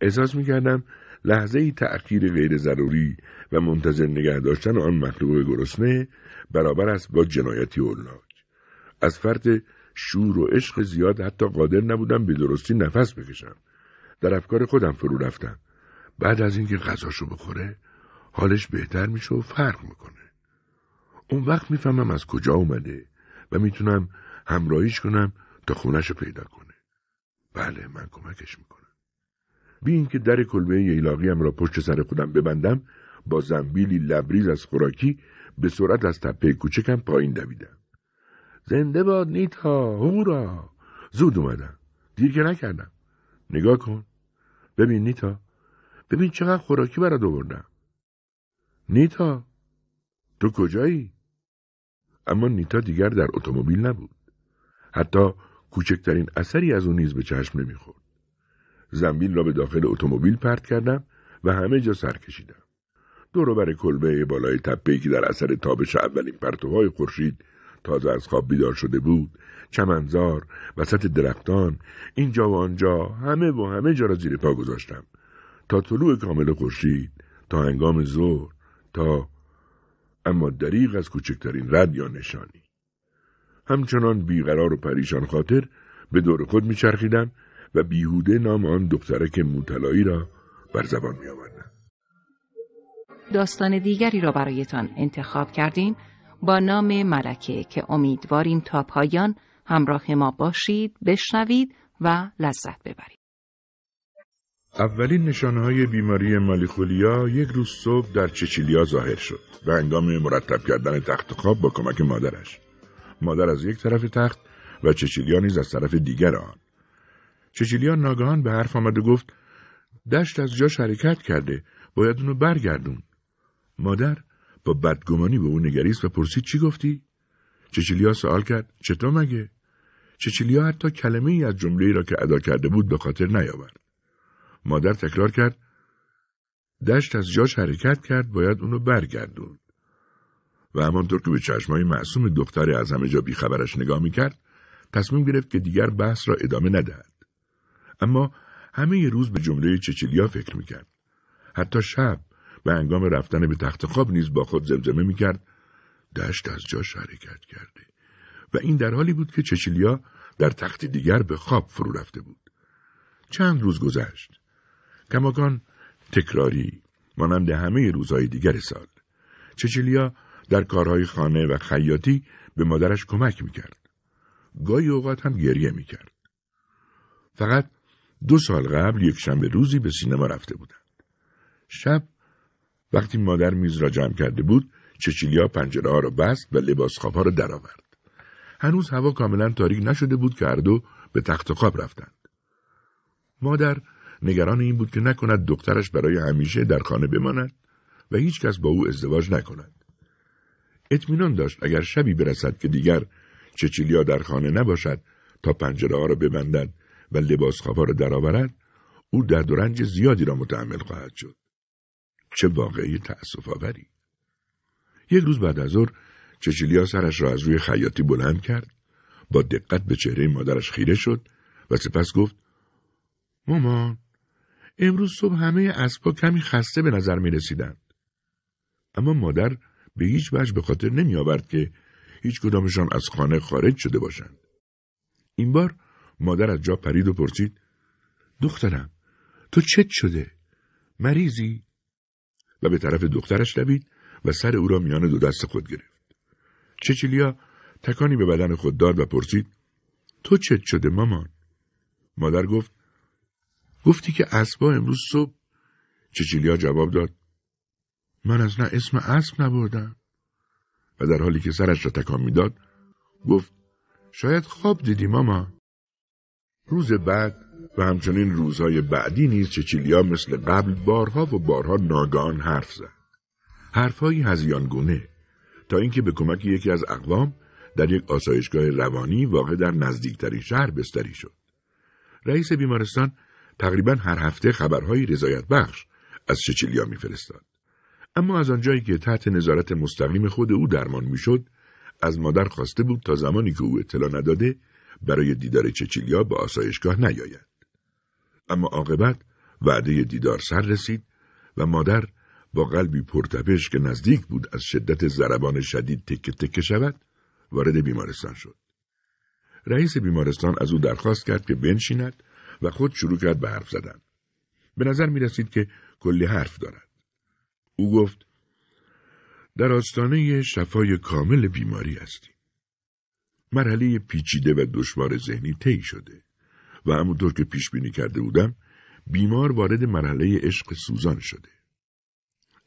احساس میکردم لحظه ای تأخیر غیر ضروری و منتظر نگه داشتن آن مخلوق گرسنه برابر است با جنایتی اولاک از فرد شور و عشق زیاد حتی قادر نبودم به درستی نفس بکشم در افکار خودم فرو رفتم بعد از اینکه غذاشو بخوره حالش بهتر میشه و فرق میکنه اون وقت میفهمم از کجا اومده و میتونم همراهیش کنم تا خونش رو پیدا کنه بله من کمکش میکنم بی که در کلبه هم را پشت سر خودم ببندم با زنبیلی لبریز از خوراکی به سرعت از تپه کوچکم پایین دویدم زنده باد نیتا هورا زود اومدم دیر که نکردم نگاه کن ببین نیتا ببین چقدر خوراکی برات آوردم نیتا تو کجایی اما نیتا دیگر در اتومبیل نبود حتی کوچکترین اثری از او نیز به چشم نمیخورد زنبیل را به داخل اتومبیل پرت کردم و همه جا سر کشیدم دوروبر کلبه بالای تپه که در اثر تابش اولین پرتوهای خورشید تازه از خواب بیدار شده بود چمنزار وسط درختان اینجا و آنجا همه و همه جا را زیر پا گذاشتم تا طلوع کامل خورشید تا هنگام ظهر تا اما دریغ از کوچکترین رد یا نشانی همچنان بیقرار و پریشان خاطر به دور خود میچرخیدم و بیهوده نام آن دخترک موتلایی را بر زبان می آوردن. داستان دیگری را برایتان انتخاب کردیم با نام ملکه که امیدواریم تا پایان همراه ما باشید، بشنوید و لذت ببرید. اولین نشانهای بیماری مالیخولیا یک روز صبح در چچیلیا ظاهر شد و انگام مرتب کردن تخت خواب با کمک مادرش. مادر از یک طرف تخت و چچیلیا نیز از طرف دیگر آن. چچیلیا ناگهان به حرف آمد و گفت دشت از جاش حرکت کرده باید اونو برگردون مادر با بدگمانی به او نگریست و پرسید چی گفتی چچیلیا سوال کرد چطور مگه چچیلیا حتی کلمه ای از جمله را که ادا کرده بود به خاطر نیاورد مادر تکرار کرد دشت از جاش حرکت کرد باید اونو برگردوند و همانطور که به چشمهای معصوم دختر از همه جا بیخبرش نگاه میکرد تصمیم گرفت که دیگر بحث را ادامه ندهد اما همه روز به جمله چچیلیا فکر میکرد. حتی شب به انگام رفتن به تخت خواب نیز با خود زمزمه میکرد دشت از جاش حرکت کرده و این در حالی بود که چچیلیا در تخت دیگر به خواب فرو رفته بود. چند روز گذشت. کماکان تکراری مانند همه روزهای دیگر سال. چچیلیا در کارهای خانه و خیاطی به مادرش کمک میکرد. گاهی اوقات هم گریه میکرد. فقط دو سال قبل یک شنبه روزی به سینما رفته بودند. شب وقتی مادر میز را جمع کرده بود چچیلیا پنجره ها را بست و لباس ها را درآورد. هنوز هوا کاملا تاریک نشده بود که هر دو به تخت خواب رفتند. مادر نگران این بود که نکند دخترش برای همیشه در خانه بماند و هیچکس با او ازدواج نکند. اطمینان داشت اگر شبی برسد که دیگر چچیلیا در خانه نباشد تا پنجره ها را ببندد و لباسخوها را درآورد او درد و رنج زیادی را متحمل خواهد شد چه واقعی تأسف آوری یک روز بعد از ظهر چچیلیا سرش را از روی خیاطی بلند کرد با دقت به چهره مادرش خیره شد و سپس گفت مامان امروز صبح همه اسبا کمی خسته به نظر می رسیدند. اما مادر به هیچ وجه به خاطر نمی آورد که هیچ کدامشان از خانه خارج شده باشند. این بار مادر از جا پرید و پرسید دخترم تو چت شده؟ مریضی؟ و به طرف دخترش دوید و سر او را میان دو دست خود گرفت. چچیلیا تکانی به بدن خود داد و پرسید تو چت شده مامان؟ مادر گفت گفتی که اسبا امروز صبح چچیلیا جواب داد من از نه اسم اسب نبردم و در حالی که سرش را تکان میداد گفت شاید خواب دیدی مامان روز بعد و همچنین روزهای بعدی نیز چچیلیا مثل قبل بارها و بارها ناگان حرف زد. حرفهایی هزیانگونه تا اینکه به کمک یکی از اقوام در یک آسایشگاه روانی واقع در نزدیکترین شهر بستری شد. رئیس بیمارستان تقریبا هر هفته خبرهای رضایت بخش از چچیلیا میفرستاد. اما از آنجایی که تحت نظارت مستقیم خود او درمان میشد، از مادر خواسته بود تا زمانی که او اطلاع نداده برای دیدار چچیلیا به آسایشگاه نیاید. اما عاقبت وعده دیدار سر رسید و مادر با قلبی پرتپش که نزدیک بود از شدت ضربان شدید تکه تکه شود وارد بیمارستان شد. رئیس بیمارستان از او درخواست کرد که بنشیند و خود شروع کرد به حرف زدن. به نظر می رسید که کلی حرف دارد. او گفت در آستانه شفای کامل بیماری هستی. مرحله پیچیده و دشوار ذهنی طی شده و همونطور که پیش بینی کرده بودم بیمار وارد مرحله عشق سوزان شده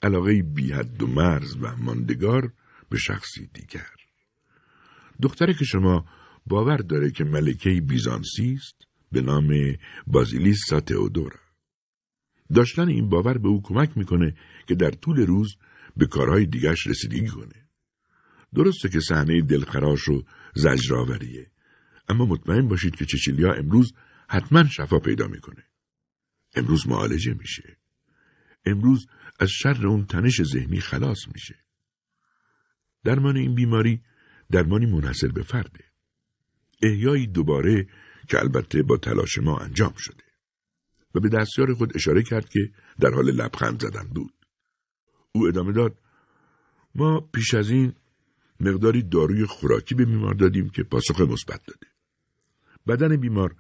علاقه بی حد و مرز و ماندگار به شخصی دیگر دختره که شما باور داره که ملکه بیزانسی است به نام بازیلیس ساتئودورا داشتن این باور به او کمک میکنه که در طول روز به کارهای دیگرش رسیدگی کنه درسته که صحنه دلخراش و زجرآوریه اما مطمئن باشید که چچیلیا امروز حتما شفا پیدا میکنه امروز معالجه میشه امروز از شر اون تنش ذهنی خلاص میشه درمان این بیماری درمانی منحصر به فرده احیایی دوباره که البته با تلاش ما انجام شده و به دستیار خود اشاره کرد که در حال لبخند زدن بود او ادامه داد ما پیش از این مقداری داروی خوراکی به بیمار دادیم که پاسخ مثبت داده. بدن بیمار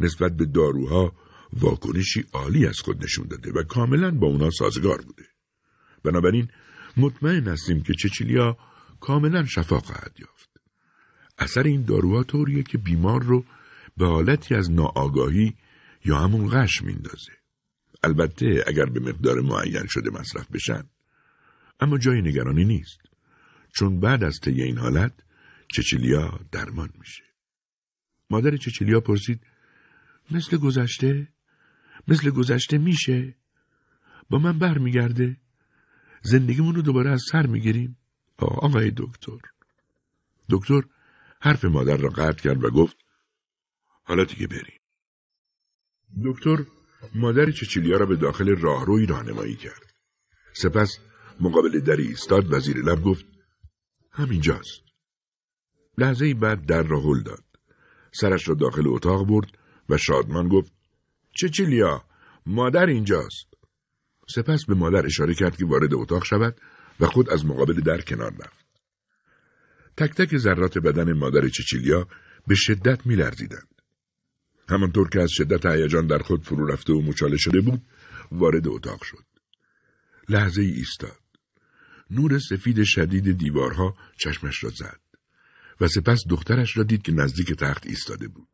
نسبت به داروها واکنشی عالی از خود نشون داده و کاملا با اونا سازگار بوده. بنابراین مطمئن هستیم که چچیلیا کاملا شفا خواهد یافت. اثر این داروها طوریه که بیمار رو به حالتی از ناآگاهی یا همون غش میندازه. البته اگر به مقدار معین شده مصرف بشن. اما جای نگرانی نیست. چون بعد از طی این حالت چچیلیا درمان میشه. مادر چچیلیا پرسید مثل گذشته؟ مثل گذشته میشه؟ با من بر میگرده؟ زندگیمون رو دوباره از سر میگیریم؟ آقای دکتر دکتر حرف مادر را قطع کرد و گفت حالا دیگه بریم دکتر مادر چچیلیا را به داخل راهروی راهنمایی کرد سپس مقابل دری ایستاد وزیر لب گفت همینجاست. لحظه ای بعد در را هل داد. سرش را داخل اتاق برد و شادمان گفت چچیلیا مادر اینجاست. سپس به مادر اشاره کرد که وارد اتاق شود و خود از مقابل در کنار رفت. تک تک ذرات بدن مادر چچیلیا به شدت می لرزیدند. همانطور که از شدت هیجان در خود فرو رفته و مچاله شده بود وارد اتاق شد. لحظه ای ایستاد. نور سفید شدید دیوارها چشمش را زد و سپس دخترش را دید که نزدیک تخت ایستاده بود.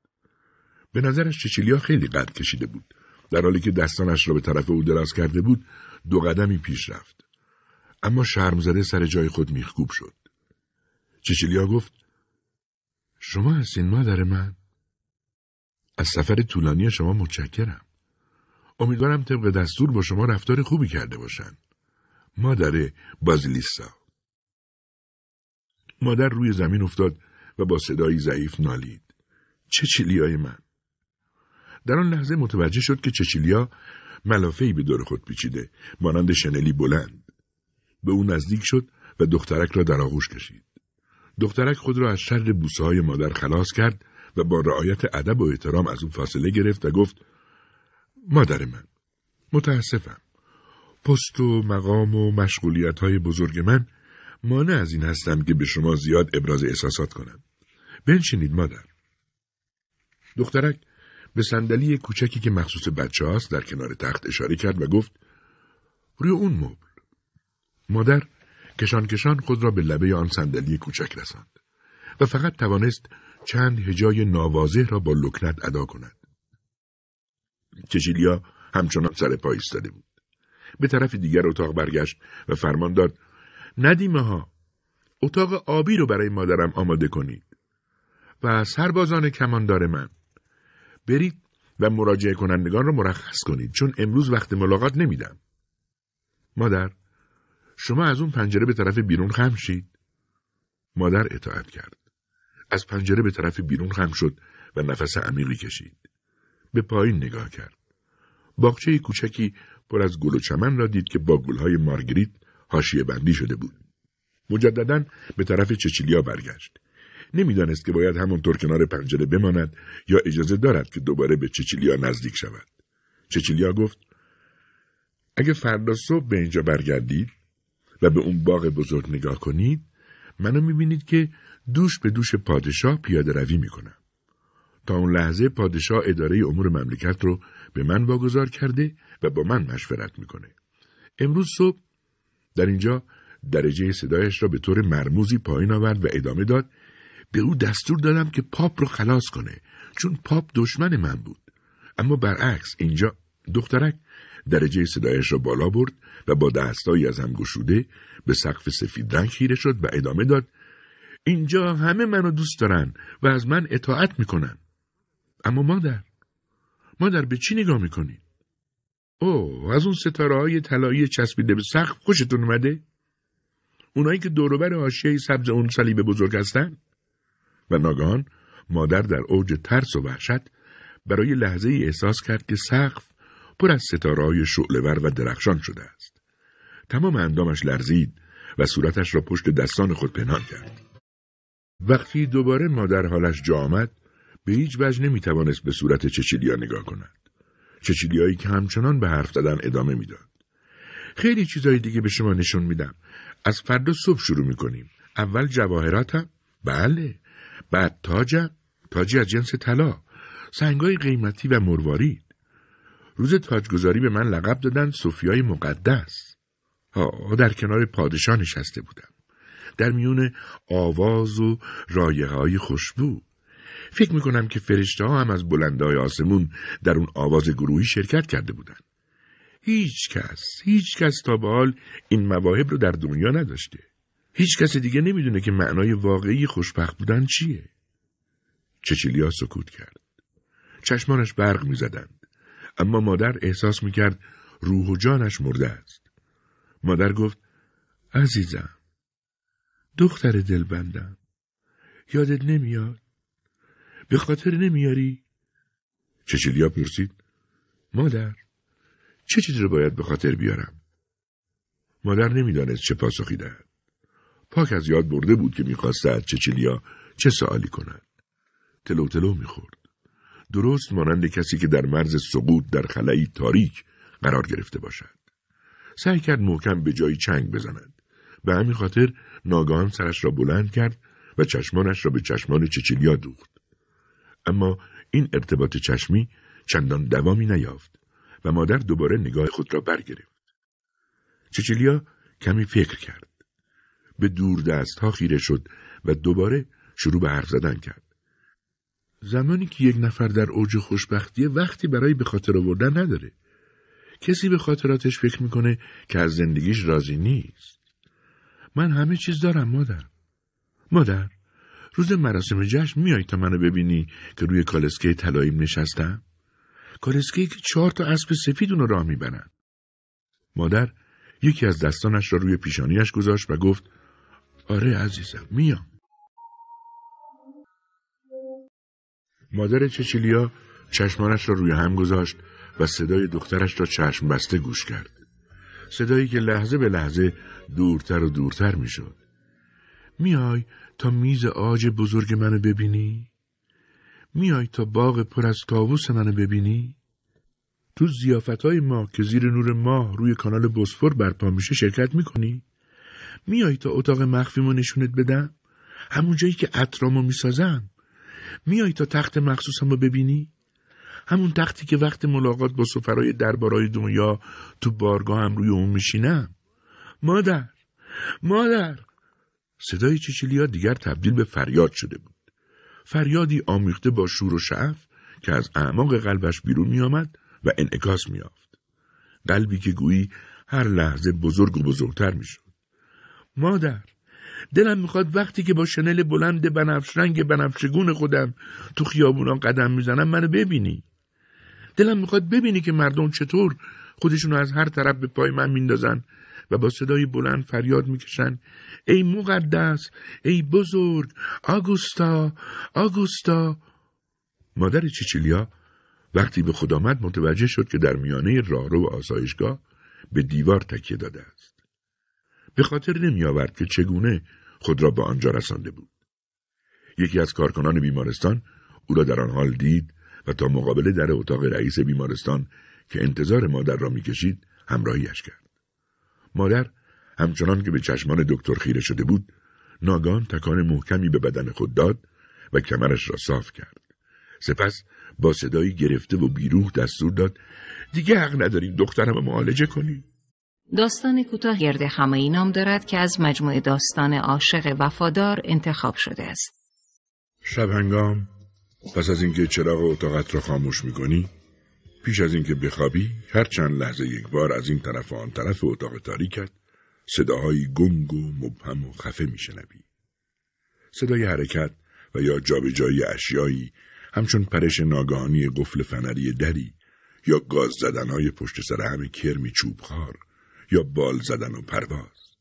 به نظرش چچیلیا خیلی قد کشیده بود در حالی که دستانش را به طرف او دراز کرده بود دو قدمی پیش رفت. اما شرم زده سر جای خود میخکوب شد. چچیلیا گفت شما هستین مادر من؟ از سفر طولانی شما متشکرم. امیدوارم طبق دستور با شما رفتار خوبی کرده باشند. مادر بازیلیسا مادر روی زمین افتاد و با صدایی ضعیف نالید چه من در آن لحظه متوجه شد که چچیلیا ملافهای به دور خود پیچیده مانند شنلی بلند به او نزدیک شد و دخترک را در آغوش کشید دخترک خود را از شر بوسه مادر خلاص کرد و با رعایت ادب و احترام از او فاصله گرفت و گفت مادر من متاسفم پست و مقام و مشغولیت های بزرگ من مانع از این هستم که به شما زیاد ابراز احساسات کنم. بنشینید مادر. دخترک به صندلی کوچکی که مخصوص بچه هاست در کنار تخت اشاره کرد و گفت روی اون مبل. مادر کشان کشان خود را به لبه آن صندلی کوچک رساند و فقط توانست چند هجای ناواضح را با لکنت ادا کند. چشیلیا همچنان سر پای ایستاده بود. به طرف دیگر اتاق برگشت و فرمان داد ندیمه ها اتاق آبی رو برای مادرم آماده کنید و سربازان کماندار من برید و مراجعه کنندگان را مرخص کنید چون امروز وقت ملاقات نمیدم مادر شما از اون پنجره به طرف بیرون خم شید مادر اطاعت کرد از پنجره به طرف بیرون خم شد و نفس عمیقی کشید به پایین نگاه کرد باغچه کوچکی پر از گل و چمن را دید که با گلهای مارگریت حاشیه بندی شده بود. مجددا به طرف چچیلیا برگشت. نمیدانست که باید همانطور کنار پنجره بماند یا اجازه دارد که دوباره به چچیلیا نزدیک شود. چچیلیا گفت اگه فردا صبح به اینجا برگردید و به اون باغ بزرگ نگاه کنید منو میبینید که دوش به دوش پادشاه پیاده روی میکنم. تا اون لحظه پادشاه اداره امور مملکت رو به من واگذار کرده و با من مشورت میکنه. امروز صبح در اینجا درجه صدایش را به طور مرموزی پایین آورد و ادامه داد به او دستور دادم که پاپ رو خلاص کنه چون پاپ دشمن من بود اما برعکس اینجا دخترک درجه صدایش را بالا برد و با دستایی از هم گشوده به سقف سفید رنگ خیره شد و ادامه داد اینجا همه منو دوست دارن و از من اطاعت میکنن اما مادر مادر به چی نگاه میکنین؟ او از اون ستاره های طلایی چسبیده به سقف خوشتون اومده؟ اونایی که دوروبر آشیه سبز اون صلیب بزرگ هستن؟ و ناگهان مادر در اوج ترس و وحشت برای لحظه ای احساس کرد که سقف پر از ستاره های شعلور و درخشان شده است. تمام اندامش لرزید و صورتش را پشت دستان خود پنهان کرد. وقتی دوباره مادر حالش جا آمد، به هیچ وجه نمیتوانست به صورت چچیلیا نگاه کند. چچیلیایی که همچنان به حرف زدن ادامه میداد. خیلی چیزهای دیگه به شما نشون میدم. از فردا صبح شروع میکنیم. اول جواهراتم؟ بله. بعد تاجم؟ تاجی از جنس طلا. سنگای قیمتی و مروارید. روز تاجگذاری به من لقب دادن صوفیای مقدس. آه در کنار پادشاه نشسته بودم. در میون آواز و رایه های خوشبو. فکر میکنم که فرشته ها هم از بلندای آسمون در اون آواز گروهی شرکت کرده بودن. هیچ کس، هیچ کس تا به حال این مواهب رو در دنیا نداشته. هیچ کس دیگه نمیدونه که معنای واقعی خوشبخت بودن چیه. چچیلیا سکوت کرد. چشمانش برق میزدند. اما مادر احساس میکرد روح و جانش مرده است. مادر گفت عزیزم دختر دلبندم یادت نمیاد به خاطر نمیاری؟ چچیلیا پرسید مادر چه چیزی رو باید به خاطر بیارم؟ مادر نمیدانست چه پاسخی دهد. پاک از یاد برده بود که میخواسته از چچیلیا چه سوالی کند. تلو تلو میخورد. درست مانند کسی که در مرز سقوط در خلایی تاریک قرار گرفته باشد. سعی کرد محکم به جایی چنگ بزند. به همین خاطر ناگهان سرش را بلند کرد و چشمانش را به چشمان چچیلیا دوخت. اما این ارتباط چشمی چندان دوامی نیافت و مادر دوباره نگاه خود را برگرفت. چچیلیا کمی فکر کرد. به دور دست ها خیره شد و دوباره شروع به حرف زدن کرد. زمانی که یک نفر در اوج خوشبختیه وقتی برای به خاطر آوردن نداره. کسی به خاطراتش فکر میکنه که از زندگیش راضی نیست. من همه چیز دارم مادر. مادر روز مراسم جشن میای تا منو ببینی که روی کالسکه طلاییم نشستم کالسکه که چهار تا اسب سفید اونو راه میبرن مادر یکی از دستانش را روی پیشانیش گذاشت و گفت آره عزیزم میام مادر چچیلیا چشمانش را روی هم گذاشت و صدای دخترش را چشم بسته گوش کرد. صدایی که لحظه به لحظه دورتر و دورتر میشد. میای تا میز آج بزرگ منو ببینی؟ میای تا باغ پر از کاووس منو ببینی؟ تو زیافت های ما که زیر نور ماه روی کانال بسفور برپا میشه شرکت میکنی؟ میای تا اتاق مخفیمو نشونت بدم؟ همون جایی که اطرامو میسازم؟ میای تا تخت مخصوصم رو ببینی؟ همون تختی که وقت ملاقات با سفرای دربارای دنیا تو بارگاه هم روی اون میشینم مادر مادر صدای چیچیلیا دیگر تبدیل به فریاد شده بود. فریادی آمیخته با شور و شعف که از اعماق قلبش بیرون آمد و انعکاس می آفد. قلبی که گویی هر لحظه بزرگ و بزرگتر میشد. مادر، دلم میخواد وقتی که با شنل بلند بنفش رنگ بنفشگون خودم تو خیابونان قدم میزنم منو ببینی. دلم میخواد ببینی که مردم چطور خودشونو از هر طرف به پای من میندازن و با صدای بلند فریاد میکشند ای مقدس ای بزرگ آگوستا آگوستا مادر چیچیلیا وقتی به خود آمد متوجه شد که در میانه راهرو آسایشگاه به دیوار تکیه داده است به خاطر نمی که چگونه خود را به آنجا رسانده بود یکی از کارکنان بیمارستان او را در آن حال دید و تا مقابله در اتاق رئیس بیمارستان که انتظار مادر را میکشید همراهیش کرد مادر همچنان که به چشمان دکتر خیره شده بود ناگان تکان محکمی به بدن خود داد و کمرش را صاف کرد سپس با صدایی گرفته و بیروح دستور داد دیگه حق نداریم دخترم معالجه کنیم داستان کوتاه گرد همه نام دارد که از مجموعه داستان عاشق وفادار انتخاب شده است شب هنگام پس از اینکه چراغ اتاقت را خاموش میکنی پیش از اینکه بخوابی هر چند لحظه یک بار از این طرف و آن طرف اتاق تاریکت صداهای گنگ و مبهم و خفه میشنوی صدای حرکت و یا جابجایی اشیایی همچون پرش ناگهانی قفل فنری دری یا گاز زدنهای پشت سر هم کرمی چوبخار یا بال زدن و پرواز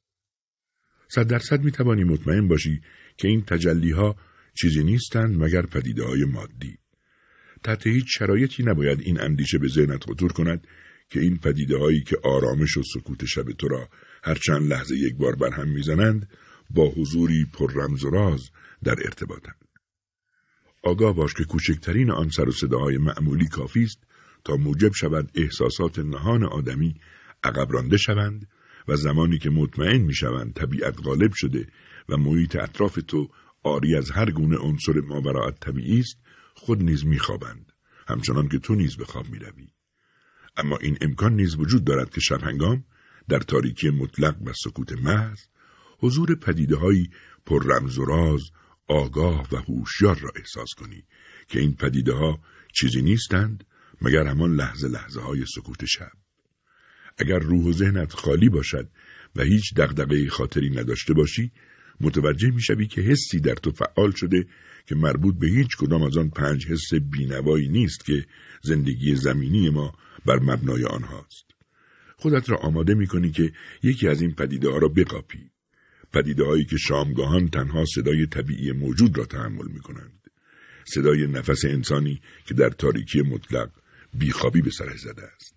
صد درصد می توانی مطمئن باشی که این تجلیها چیزی نیستند مگر پدیده های مادی تحت هیچ شرایطی نباید این اندیشه به ذهنت خطور کند که این پدیده هایی که آرامش و سکوت شب تو را هر چند لحظه یک بار بر هم میزنند با حضوری پر رمز و راز در ارتباطند. آگاه باش که کوچکترین آن سر و صداهای معمولی کافی است تا موجب شود احساسات نهان آدمی عقب رانده شوند و زمانی که مطمئن می شوند طبیعت غالب شده و محیط اطراف تو آری از هر گونه عنصر ماوراء طبیعی است خود نیز میخوابند همچنان که تو نیز به خواب میروی اما این امکان نیز وجود دارد که هنگام در تاریکی مطلق و سکوت محض حضور پدیده پر رمز و راز آگاه و هوشیار را احساس کنی که این پدیده ها چیزی نیستند مگر همان لحظه لحظه های سکوت شب اگر روح و ذهنت خالی باشد و هیچ دغدغه خاطری نداشته باشی متوجه میشوی که حسی در تو فعال شده که مربوط به هیچ کدام از آن پنج حس بینوایی نیست که زندگی زمینی ما بر مبنای آنهاست. خودت را آماده می کنی که یکی از این پدیده ها را بقاپی. پدیده هایی که شامگاهان تنها صدای طبیعی موجود را تحمل می کنند. صدای نفس انسانی که در تاریکی مطلق بیخوابی به سرش زده است.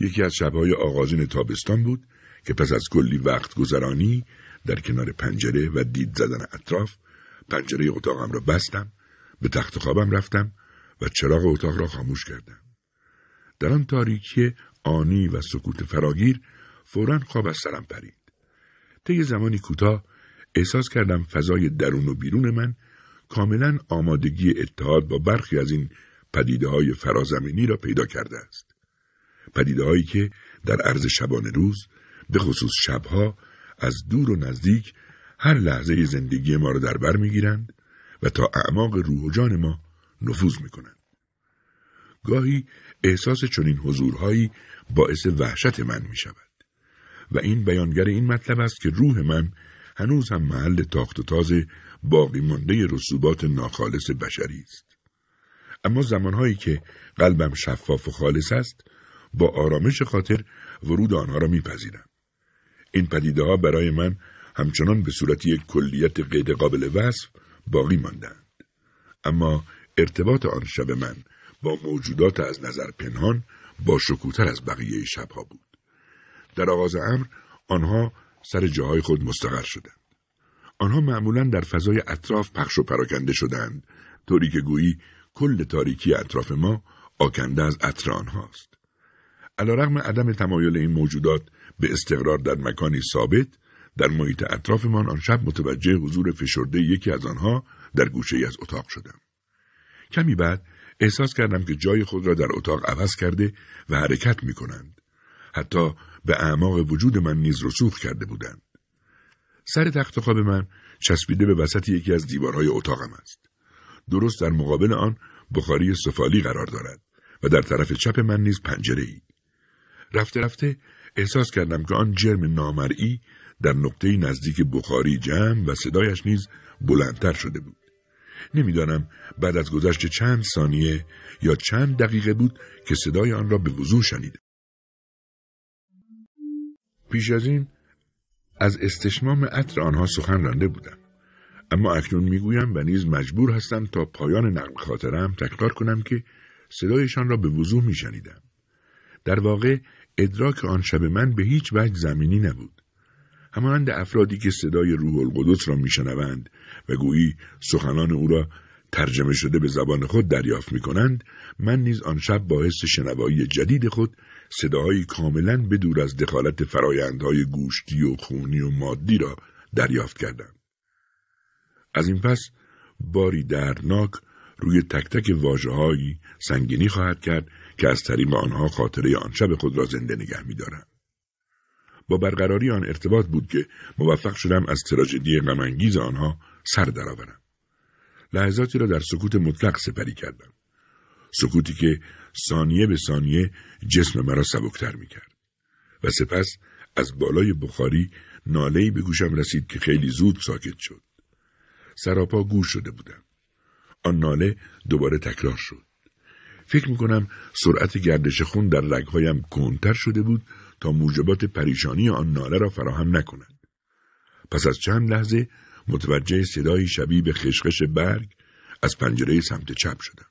یکی از شبهای آغازین تابستان بود که پس از کلی وقت گذرانی در کنار پنجره و دید زدن اطراف پنجره اتاقم را بستم به تخت خوابم رفتم و چراغ اتاق را خاموش کردم در آن تاریکی آنی و سکوت فراگیر فورا خواب از سرم پرید طی زمانی کوتاه احساس کردم فضای درون و بیرون من کاملا آمادگی اتحاد با برخی از این پدیده های فرازمینی را پیدا کرده است. پدیده هایی که در عرض شبانه روز به خصوص شبها از دور و نزدیک هر لحظه زندگی ما را در بر میگیرند و تا اعماق روح و جان ما نفوذ میکنند گاهی احساس چنین حضورهایی باعث وحشت من می شود و این بیانگر این مطلب است که روح من هنوز هم محل تاخت و تازه باقی مانده رسوبات ناخالص بشری است اما زمانهایی که قلبم شفاف و خالص است با آرامش خاطر ورود آنها را میپذیرم این پدیده ها برای من همچنان به صورت یک کلیت غیر قابل وصف باقی ماندند. اما ارتباط آن شب من با موجودات از نظر پنهان با شکوتر از بقیه شبها بود. در آغاز امر آنها سر جاهای خود مستقر شدند. آنها معمولا در فضای اطراف پخش و پراکنده شدند طوری که گویی کل تاریکی اطراف ما آکنده از عطر آنهاست. علیرغم عدم تمایل این موجودات به استقرار در مکانی ثابت در محیط اطرافمان آن شب متوجه حضور فشرده یکی از آنها در گوشه ای از اتاق شدم. کمی بعد احساس کردم که جای خود را در اتاق عوض کرده و حرکت می کنند. حتی به اعماق وجود من نیز رسوخ کرده بودند. سر تخت خواب من چسبیده به وسط یکی از دیوارهای اتاقم است. درست در مقابل آن بخاری سفالی قرار دارد و در طرف چپ من نیز پنجره ای. رفته رفته احساس کردم که آن جرم نامرئی در نقطه نزدیک بخاری جمع و صدایش نیز بلندتر شده بود. نمیدانم بعد از گذشت چند ثانیه یا چند دقیقه بود که صدای آن را به وضوح شنیده. پیش از این از استشمام عطر آنها سخن رانده بودم. اما اکنون میگویم و نیز مجبور هستم تا پایان نقل خاطرم تکرار کنم که صدایشان را به وضوح میشنیدم. در واقع ادراک آن شب من به هیچ وجه زمینی نبود. همانند افرادی که صدای روح القدس را میشنوند و گویی سخنان او را ترجمه شده به زبان خود دریافت می کنند، من نیز آن شب با حس شنوایی جدید خود صداهایی کاملا دور از دخالت فرایندهای گوشتی و خونی و مادی را دریافت کردم. از این پس باری درناک روی تک تک واجه سنگینی خواهد کرد که از طریق آنها خاطره آن شب خود را زنده نگه می با برقراری آن ارتباط بود که موفق شدم از تراژدی غمانگیز آنها سر درآورم لحظاتی را در سکوت مطلق سپری کردم سکوتی که ثانیه به ثانیه جسم مرا سبکتر میکرد و سپس از بالای بخاری نالهای به گوشم رسید که خیلی زود ساکت شد سراپا گوش شده بودم آن ناله دوباره تکرار شد فکر میکنم سرعت گردش خون در رگهایم کنتر شده بود تا موجبات پریشانی آن ناله را فراهم نکند. پس از چند لحظه متوجه صدایی شبیه به خشخش برگ از پنجره سمت چپ شدم.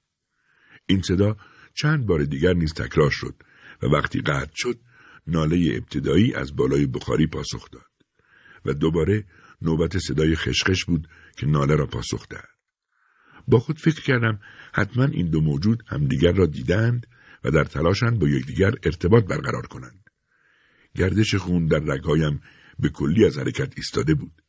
این صدا چند بار دیگر نیز تکرار شد و وقتی قطع شد ناله ابتدایی از بالای بخاری پاسخ داد و دوباره نوبت صدای خشخش بود که ناله را پاسخ داد. با خود فکر کردم حتما این دو موجود همدیگر را دیدند و در تلاشند با یکدیگر ارتباط برقرار کنند. گردش خون در رگهایم به کلی از حرکت ایستاده بود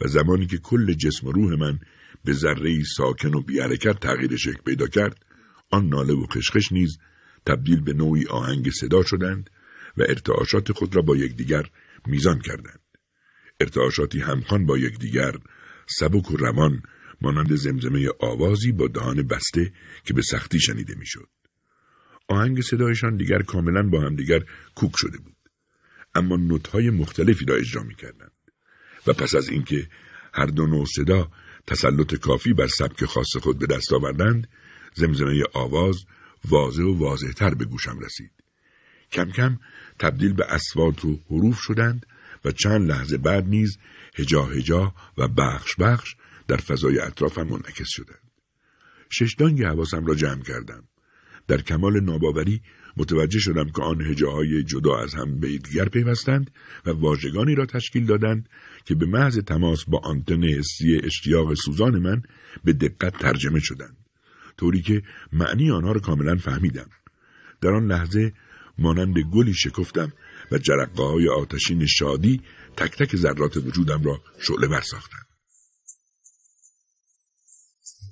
و زمانی که کل جسم و روح من به ذره ساکن و بیحرکت تغییر شکل پیدا کرد آن ناله و خشخش نیز تبدیل به نوعی آهنگ صدا شدند و ارتعاشات خود را با یکدیگر میزان کردند ارتعاشاتی همخوان با یکدیگر سبک و روان مانند زمزمه آوازی با دهان بسته که به سختی شنیده میشد آهنگ صدایشان دیگر کاملا با همدیگر کوک شده بود اما نوت‌های مختلفی را اجرا می‌کردند و پس از اینکه هر دو نوع صدا تسلط کافی بر سبک خاص خود به دست آوردند زمزمه آواز واضح و واضحتر به گوشم رسید کم کم تبدیل به اسوات و حروف شدند و چند لحظه بعد نیز هجا هجا و بخش بخش در فضای اطرافم منعکس شدند ششدانگ حواسم را جمع کردم در کمال ناباوری متوجه شدم که آن هجاهای جدا از هم به دیگر پیوستند و واژگانی را تشکیل دادند که به محض تماس با آنتن حسی اشتیاق سوزان من به دقت ترجمه شدند طوری که معنی آنها را کاملا فهمیدم در آن لحظه مانند گلی شکفتم و جرقه های آتشین شادی تک تک ذرات وجودم را شعله بر ساختند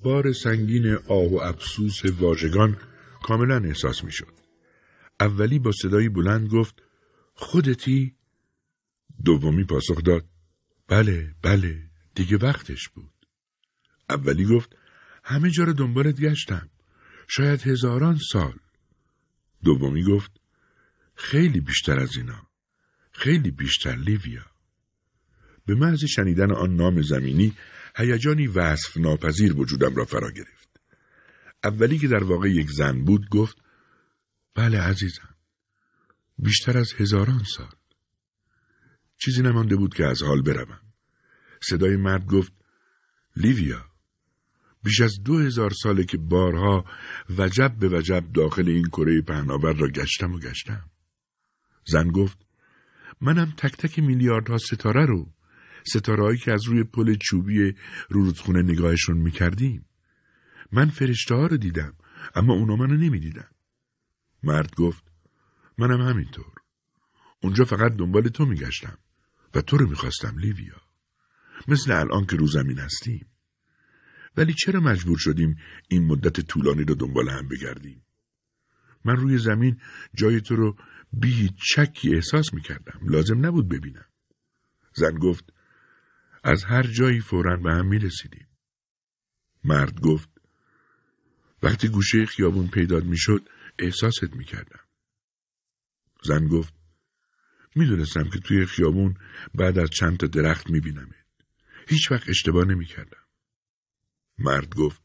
بار سنگین آه و افسوس واژگان کاملا احساس میشد اولی با صدایی بلند گفت خودتی؟ دومی پاسخ داد بله بله دیگه وقتش بود. اولی گفت همه جا دنبالت گشتم. شاید هزاران سال. دومی گفت خیلی بیشتر از اینا. خیلی بیشتر لیویا. به محض شنیدن آن نام زمینی هیجانی وصف ناپذیر وجودم را فرا گرفت. اولی که در واقع یک زن بود گفت بله عزیزم. بیشتر از هزاران سال. چیزی نمانده بود که از حال بروم. صدای مرد گفت لیویا بیش از دو هزار ساله که بارها وجب به وجب داخل این کره پهناور را گشتم و گشتم. زن گفت منم تک تک میلیاردها ستاره رو ستارههایی که از روی پل چوبی رودخونه نگاهشون میکردیم. من فرشته ها رو دیدم اما اونا منو نمیدیدن. مرد گفت منم همینطور. اونجا فقط دنبال تو میگشتم و تو رو میخواستم لیویا. مثل الان که رو زمین هستیم. ولی چرا مجبور شدیم این مدت طولانی رو دنبال هم بگردیم؟ من روی زمین جای تو رو بی چکی احساس میکردم. لازم نبود ببینم. زن گفت از هر جایی فورا به هم میرسیدیم. مرد گفت وقتی گوشه خیابون پیداد میشد احساست میکردم. زن گفت میدونستم که توی خیابون بعد از چند تا درخت میبینمت. هیچ وقت اشتباه نمیکردم. مرد گفت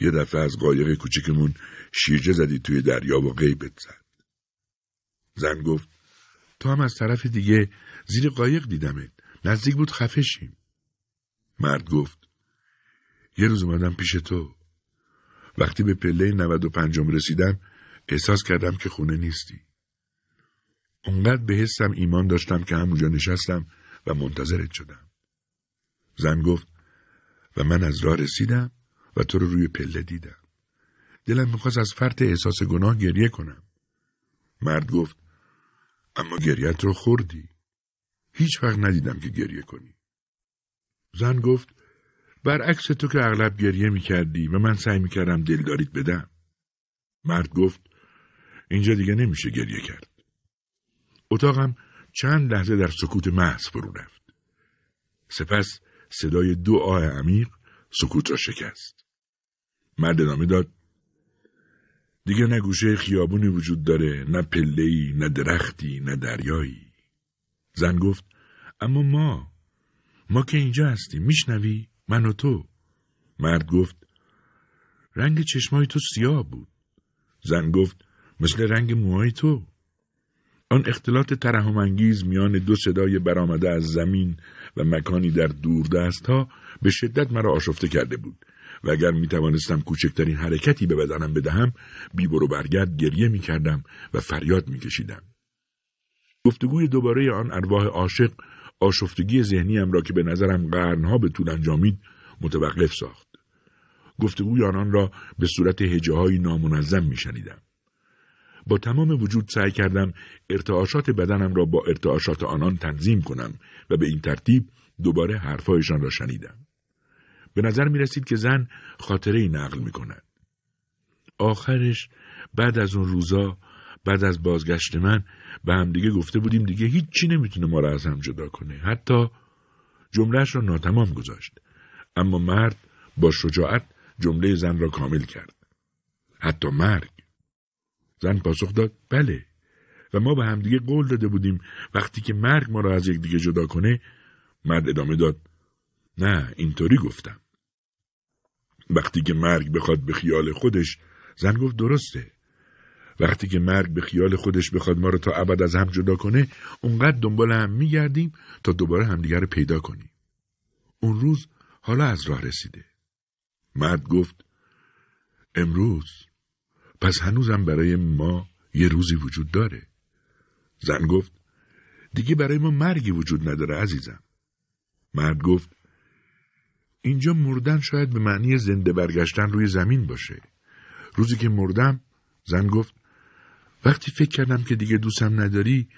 یه دفعه از قایق کوچکمون شیرجه زدی توی دریا و غیبت زد. زن گفت تو هم از طرف دیگه زیر قایق دیدمت. نزدیک بود خفشیم. مرد گفت یه روز اومدم پیش تو وقتی به پله 95 رسیدم احساس کردم که خونه نیستی. اونقدر به حسم ایمان داشتم که همونجا نشستم و منتظرت شدم. زن گفت و من از راه رسیدم و تو رو روی پله دیدم. دلم میخواست از فرط احساس گناه گریه کنم. مرد گفت اما گریت رو خوردی. هیچ وقت ندیدم که گریه کنی. زن گفت برعکس تو که اغلب گریه می کردی و من سعی می کردم دلداریت بدم. مرد گفت اینجا دیگه نمیشه گریه کرد. اتاقم چند لحظه در سکوت محض فرو رفت. سپس صدای دو آه عمیق سکوت را شکست. مرد ادامه داد دیگه نه گوشه خیابونی وجود داره نه پلهی نه درختی نه دریایی زن گفت اما ما ما که اینجا هستیم میشنوی من و تو مرد گفت رنگ چشمای تو سیاه بود زن گفت مثل رنگ موهای تو آن اختلاط ترحمانگیز میان دو صدای برآمده از زمین و مکانی در دور دست ها به شدت مرا آشفته کرده بود و اگر می توانستم کوچکترین حرکتی به بدنم بدهم بی برو برگرد گریه می کردم و فریاد می کشیدم. گفتگوی دوباره آن ارواح عاشق آشفتگی ذهنیم را که به نظرم قرنها به طول انجامید متوقف ساخت. گفتگوی آنان را به صورت هجه نامنظم می شنیدم. با تمام وجود سعی کردم ارتعاشات بدنم را با ارتعاشات آنان تنظیم کنم و به این ترتیب دوباره حرفهایشان را شنیدم. به نظر می رسید که زن خاطره نقل می کند. آخرش بعد از اون روزا بعد از بازگشت من به همدیگه گفته بودیم دیگه هیچی نمیتونه ما را از هم جدا کنه حتی جملهش را ناتمام گذاشت اما مرد با شجاعت جمله زن را کامل کرد حتی مرگ زن پاسخ داد بله و ما به همدیگه قول داده بودیم وقتی که مرگ ما را از یک دیگه جدا کنه مرد ادامه داد نه اینطوری گفتم وقتی که مرگ بخواد به خیال خودش زن گفت درسته وقتی که مرگ به خیال خودش بخواد ما رو تا ابد از هم جدا کنه اونقدر دنبال هم میگردیم تا دوباره همدیگر رو پیدا کنیم اون روز حالا از راه رسیده مرد گفت امروز پس هنوزم برای ما یه روزی وجود داره زن گفت دیگه برای ما مرگی وجود نداره عزیزم مرد گفت اینجا مردن شاید به معنی زنده برگشتن روی زمین باشه روزی که مردم زن گفت وقتی فکر کردم که دیگه دوستم نداری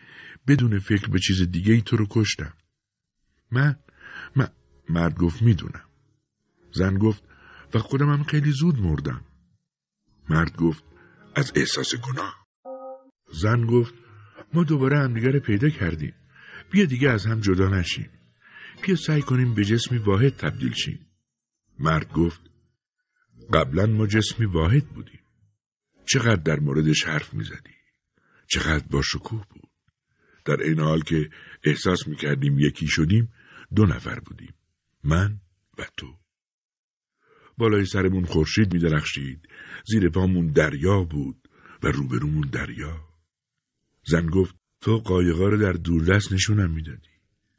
بدون فکر به چیز دیگه ای تو رو کشتم من من مرد گفت میدونم زن گفت و خودم هم خیلی زود مردم مرد گفت از احساس گناه زن گفت ما دوباره همدیگه پیدا کردیم بیا دیگه از هم جدا نشیم بیا سعی کنیم به جسمی واحد تبدیل شیم مرد گفت قبلا ما جسمی واحد بودیم چقدر در موردش حرف میزدی چقدر با شکوه بود در این حال که احساس میکردیم یکی شدیم دو نفر بودیم من و تو بالای سرمون خورشید میدرخشید زیر پامون دریا بود و روبرومون دریا زن گفت تو قایقا رو در دوردست نشونم میدادی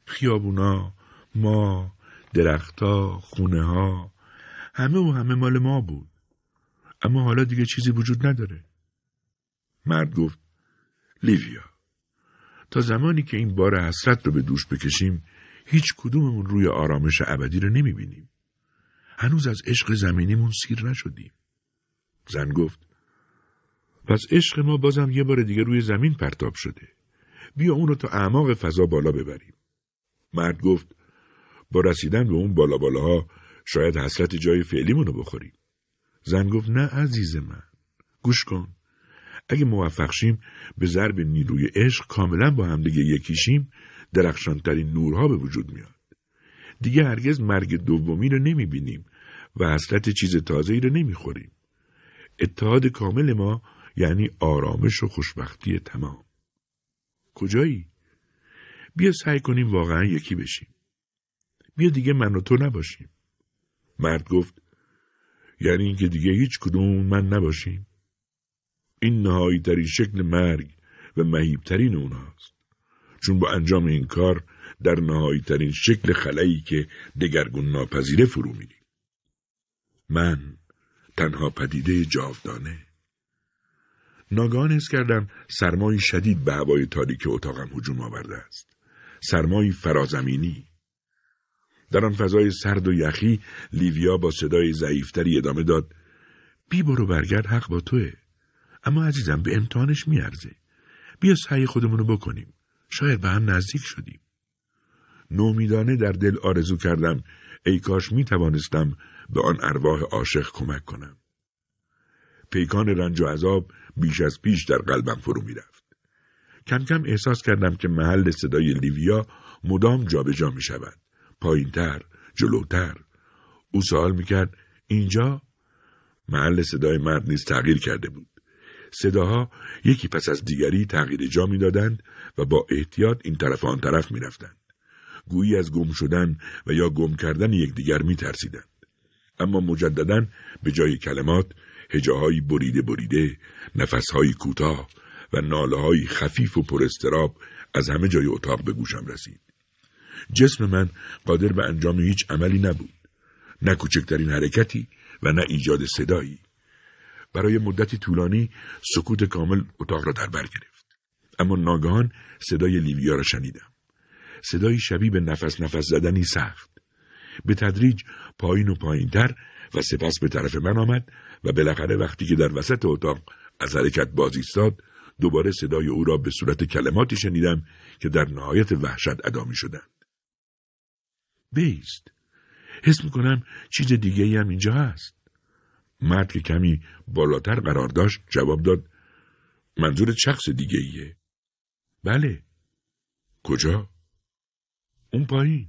خیابونا ما درختها خونه ها همه و همه مال ما بود اما حالا دیگه چیزی وجود نداره. مرد گفت لیویا تا زمانی که این بار حسرت رو به دوش بکشیم هیچ کدوممون روی آرامش ابدی رو نمیبینیم. هنوز از عشق زمینیمون سیر نشدیم. زن گفت پس عشق ما بازم یه بار دیگه روی زمین پرتاب شده. بیا اون رو تا اعماق فضا بالا ببریم. مرد گفت با رسیدن به اون بالا بالاها شاید حسرت جای فعلیمون رو بخوریم. زن گفت نه عزیز من گوش کن اگه موفق شیم به ضرب نیروی عشق کاملا با همدیگه یکیشیم درخشانترین نورها به وجود میاد دیگه هرگز مرگ دومی رو نمیبینیم و حسرت چیز تازه ای رو نمیخوریم اتحاد کامل ما یعنی آرامش و خوشبختی تمام کجایی؟ بیا سعی کنیم واقعا یکی بشیم بیا دیگه من و تو نباشیم مرد گفت یعنی اینکه دیگه هیچ کدوم من نباشیم این نهایی ترین شکل مرگ و ترین اوناست چون با انجام این کار در نهایی ترین شکل خلایی که دگرگون ناپذیره فرو میریم من تنها پدیده جاودانه ناگهان حس کردم سرمایی شدید به هوای تاریک اتاقم هجوم آورده است سرمایی فرازمینی در آن فضای سرد و یخی لیویا با صدای ضعیفتری ادامه داد بی برو برگرد حق با توه اما عزیزم به امتحانش میارزه بیا سعی خودمونو بکنیم شاید به هم نزدیک شدیم نومیدانه در دل آرزو کردم ای کاش می توانستم به آن ارواح عاشق کمک کنم پیکان رنج و عذاب بیش از پیش در قلبم فرو میرفت کم کم احساس کردم که محل صدای لیویا مدام جابجا جا می شود تر جلوتر. او سوال میکرد اینجا؟ محل صدای مرد نیز تغییر کرده بود. صداها یکی پس از دیگری تغییر جا میدادند و با احتیاط این طرف آن طرف میرفتند. گویی از گم شدن و یا گم کردن یکدیگر میترسیدند. اما مجددا به جای کلمات هجاهایی بریده بریده، نفسهایی کوتاه و نالههایی خفیف و پرستراب از همه جای اتاق به گوشم رسید. جسم من قادر به انجام هیچ عملی نبود نه کوچکترین حرکتی و نه ایجاد صدایی برای مدتی طولانی سکوت کامل اتاق را در بر گرفت اما ناگهان صدای لیویا را شنیدم صدایی شبیه به نفس نفس زدنی سخت به تدریج پایین و تر و سپس به طرف من آمد و بالاخره وقتی که در وسط اتاق از حرکت باز ایستاد دوباره صدای او را به صورت کلماتی شنیدم که در نهایت وحشت ادا می بیست حس میکنم چیز دیگه هم اینجا هست مرد که کمی بالاتر قرار داشت جواب داد منظور شخص دیگه ایه بله کجا؟ اون پایین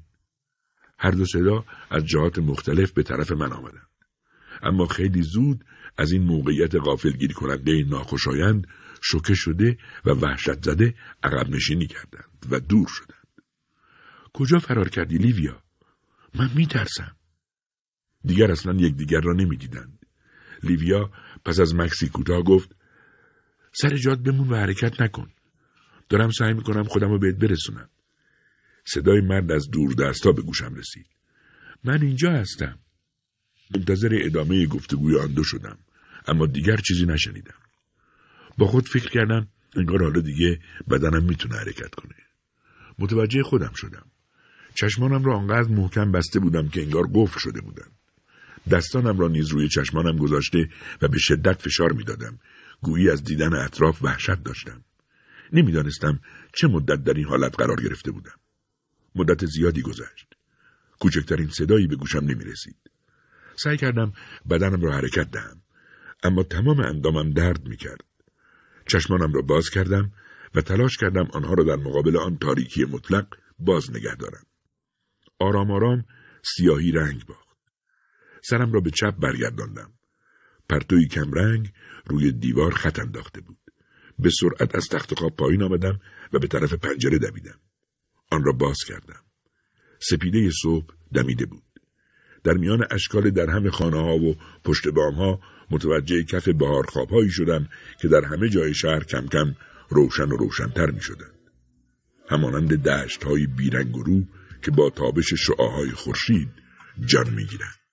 هر دو صدا از جهات مختلف به طرف من آمدند اما خیلی زود از این موقعیت غافلگیر کننده ناخوشایند شوکه شده و وحشت زده عقب نشینی کردند و دور شدند کجا فرار کردی لیویا من میترسم. دیگر اصلا یکدیگر را نمیدیدند. لیویا پس از مکسی کوتاه گفت سر جاد بمون و حرکت نکن. دارم سعی میکنم خودم رو بهت برسونم. صدای مرد از دور دستا به گوشم رسید. من اینجا هستم. منتظر ادامه گفتگوی آن دو شدم. اما دیگر چیزی نشنیدم. با خود فکر کردم انگار حالا دیگه بدنم میتونه حرکت کنه. متوجه خودم شدم. چشمانم را آنقدر محکم بسته بودم که انگار گفت شده بودم. دستانم را نیز روی چشمانم گذاشته و به شدت فشار میدادم گویی از دیدن اطراف وحشت داشتم نمیدانستم چه مدت در این حالت قرار گرفته بودم مدت زیادی گذشت کوچکترین صدایی به گوشم نمی رسید. سعی کردم بدنم را حرکت دهم اما تمام اندامم درد می کرد. چشمانم را باز کردم و تلاش کردم آنها را در مقابل آن تاریکی مطلق باز نگه دارم. آرام آرام سیاهی رنگ باخت. سرم را به چپ برگرداندم. پرتوی کمرنگ روی دیوار خط انداخته بود. به سرعت از تخت خواب پایین آمدم و به طرف پنجره دویدم. آن را باز کردم. سپیده صبح دمیده بود. در میان اشکال درهم خانه ها و پشت بام ها متوجه کف بهار هایی شدم که در همه جای شهر کم کم روشن و روشنتر می شدند. همانند دشت های بیرنگ و رو که با تابش شعاهای خورشید جان میگیرند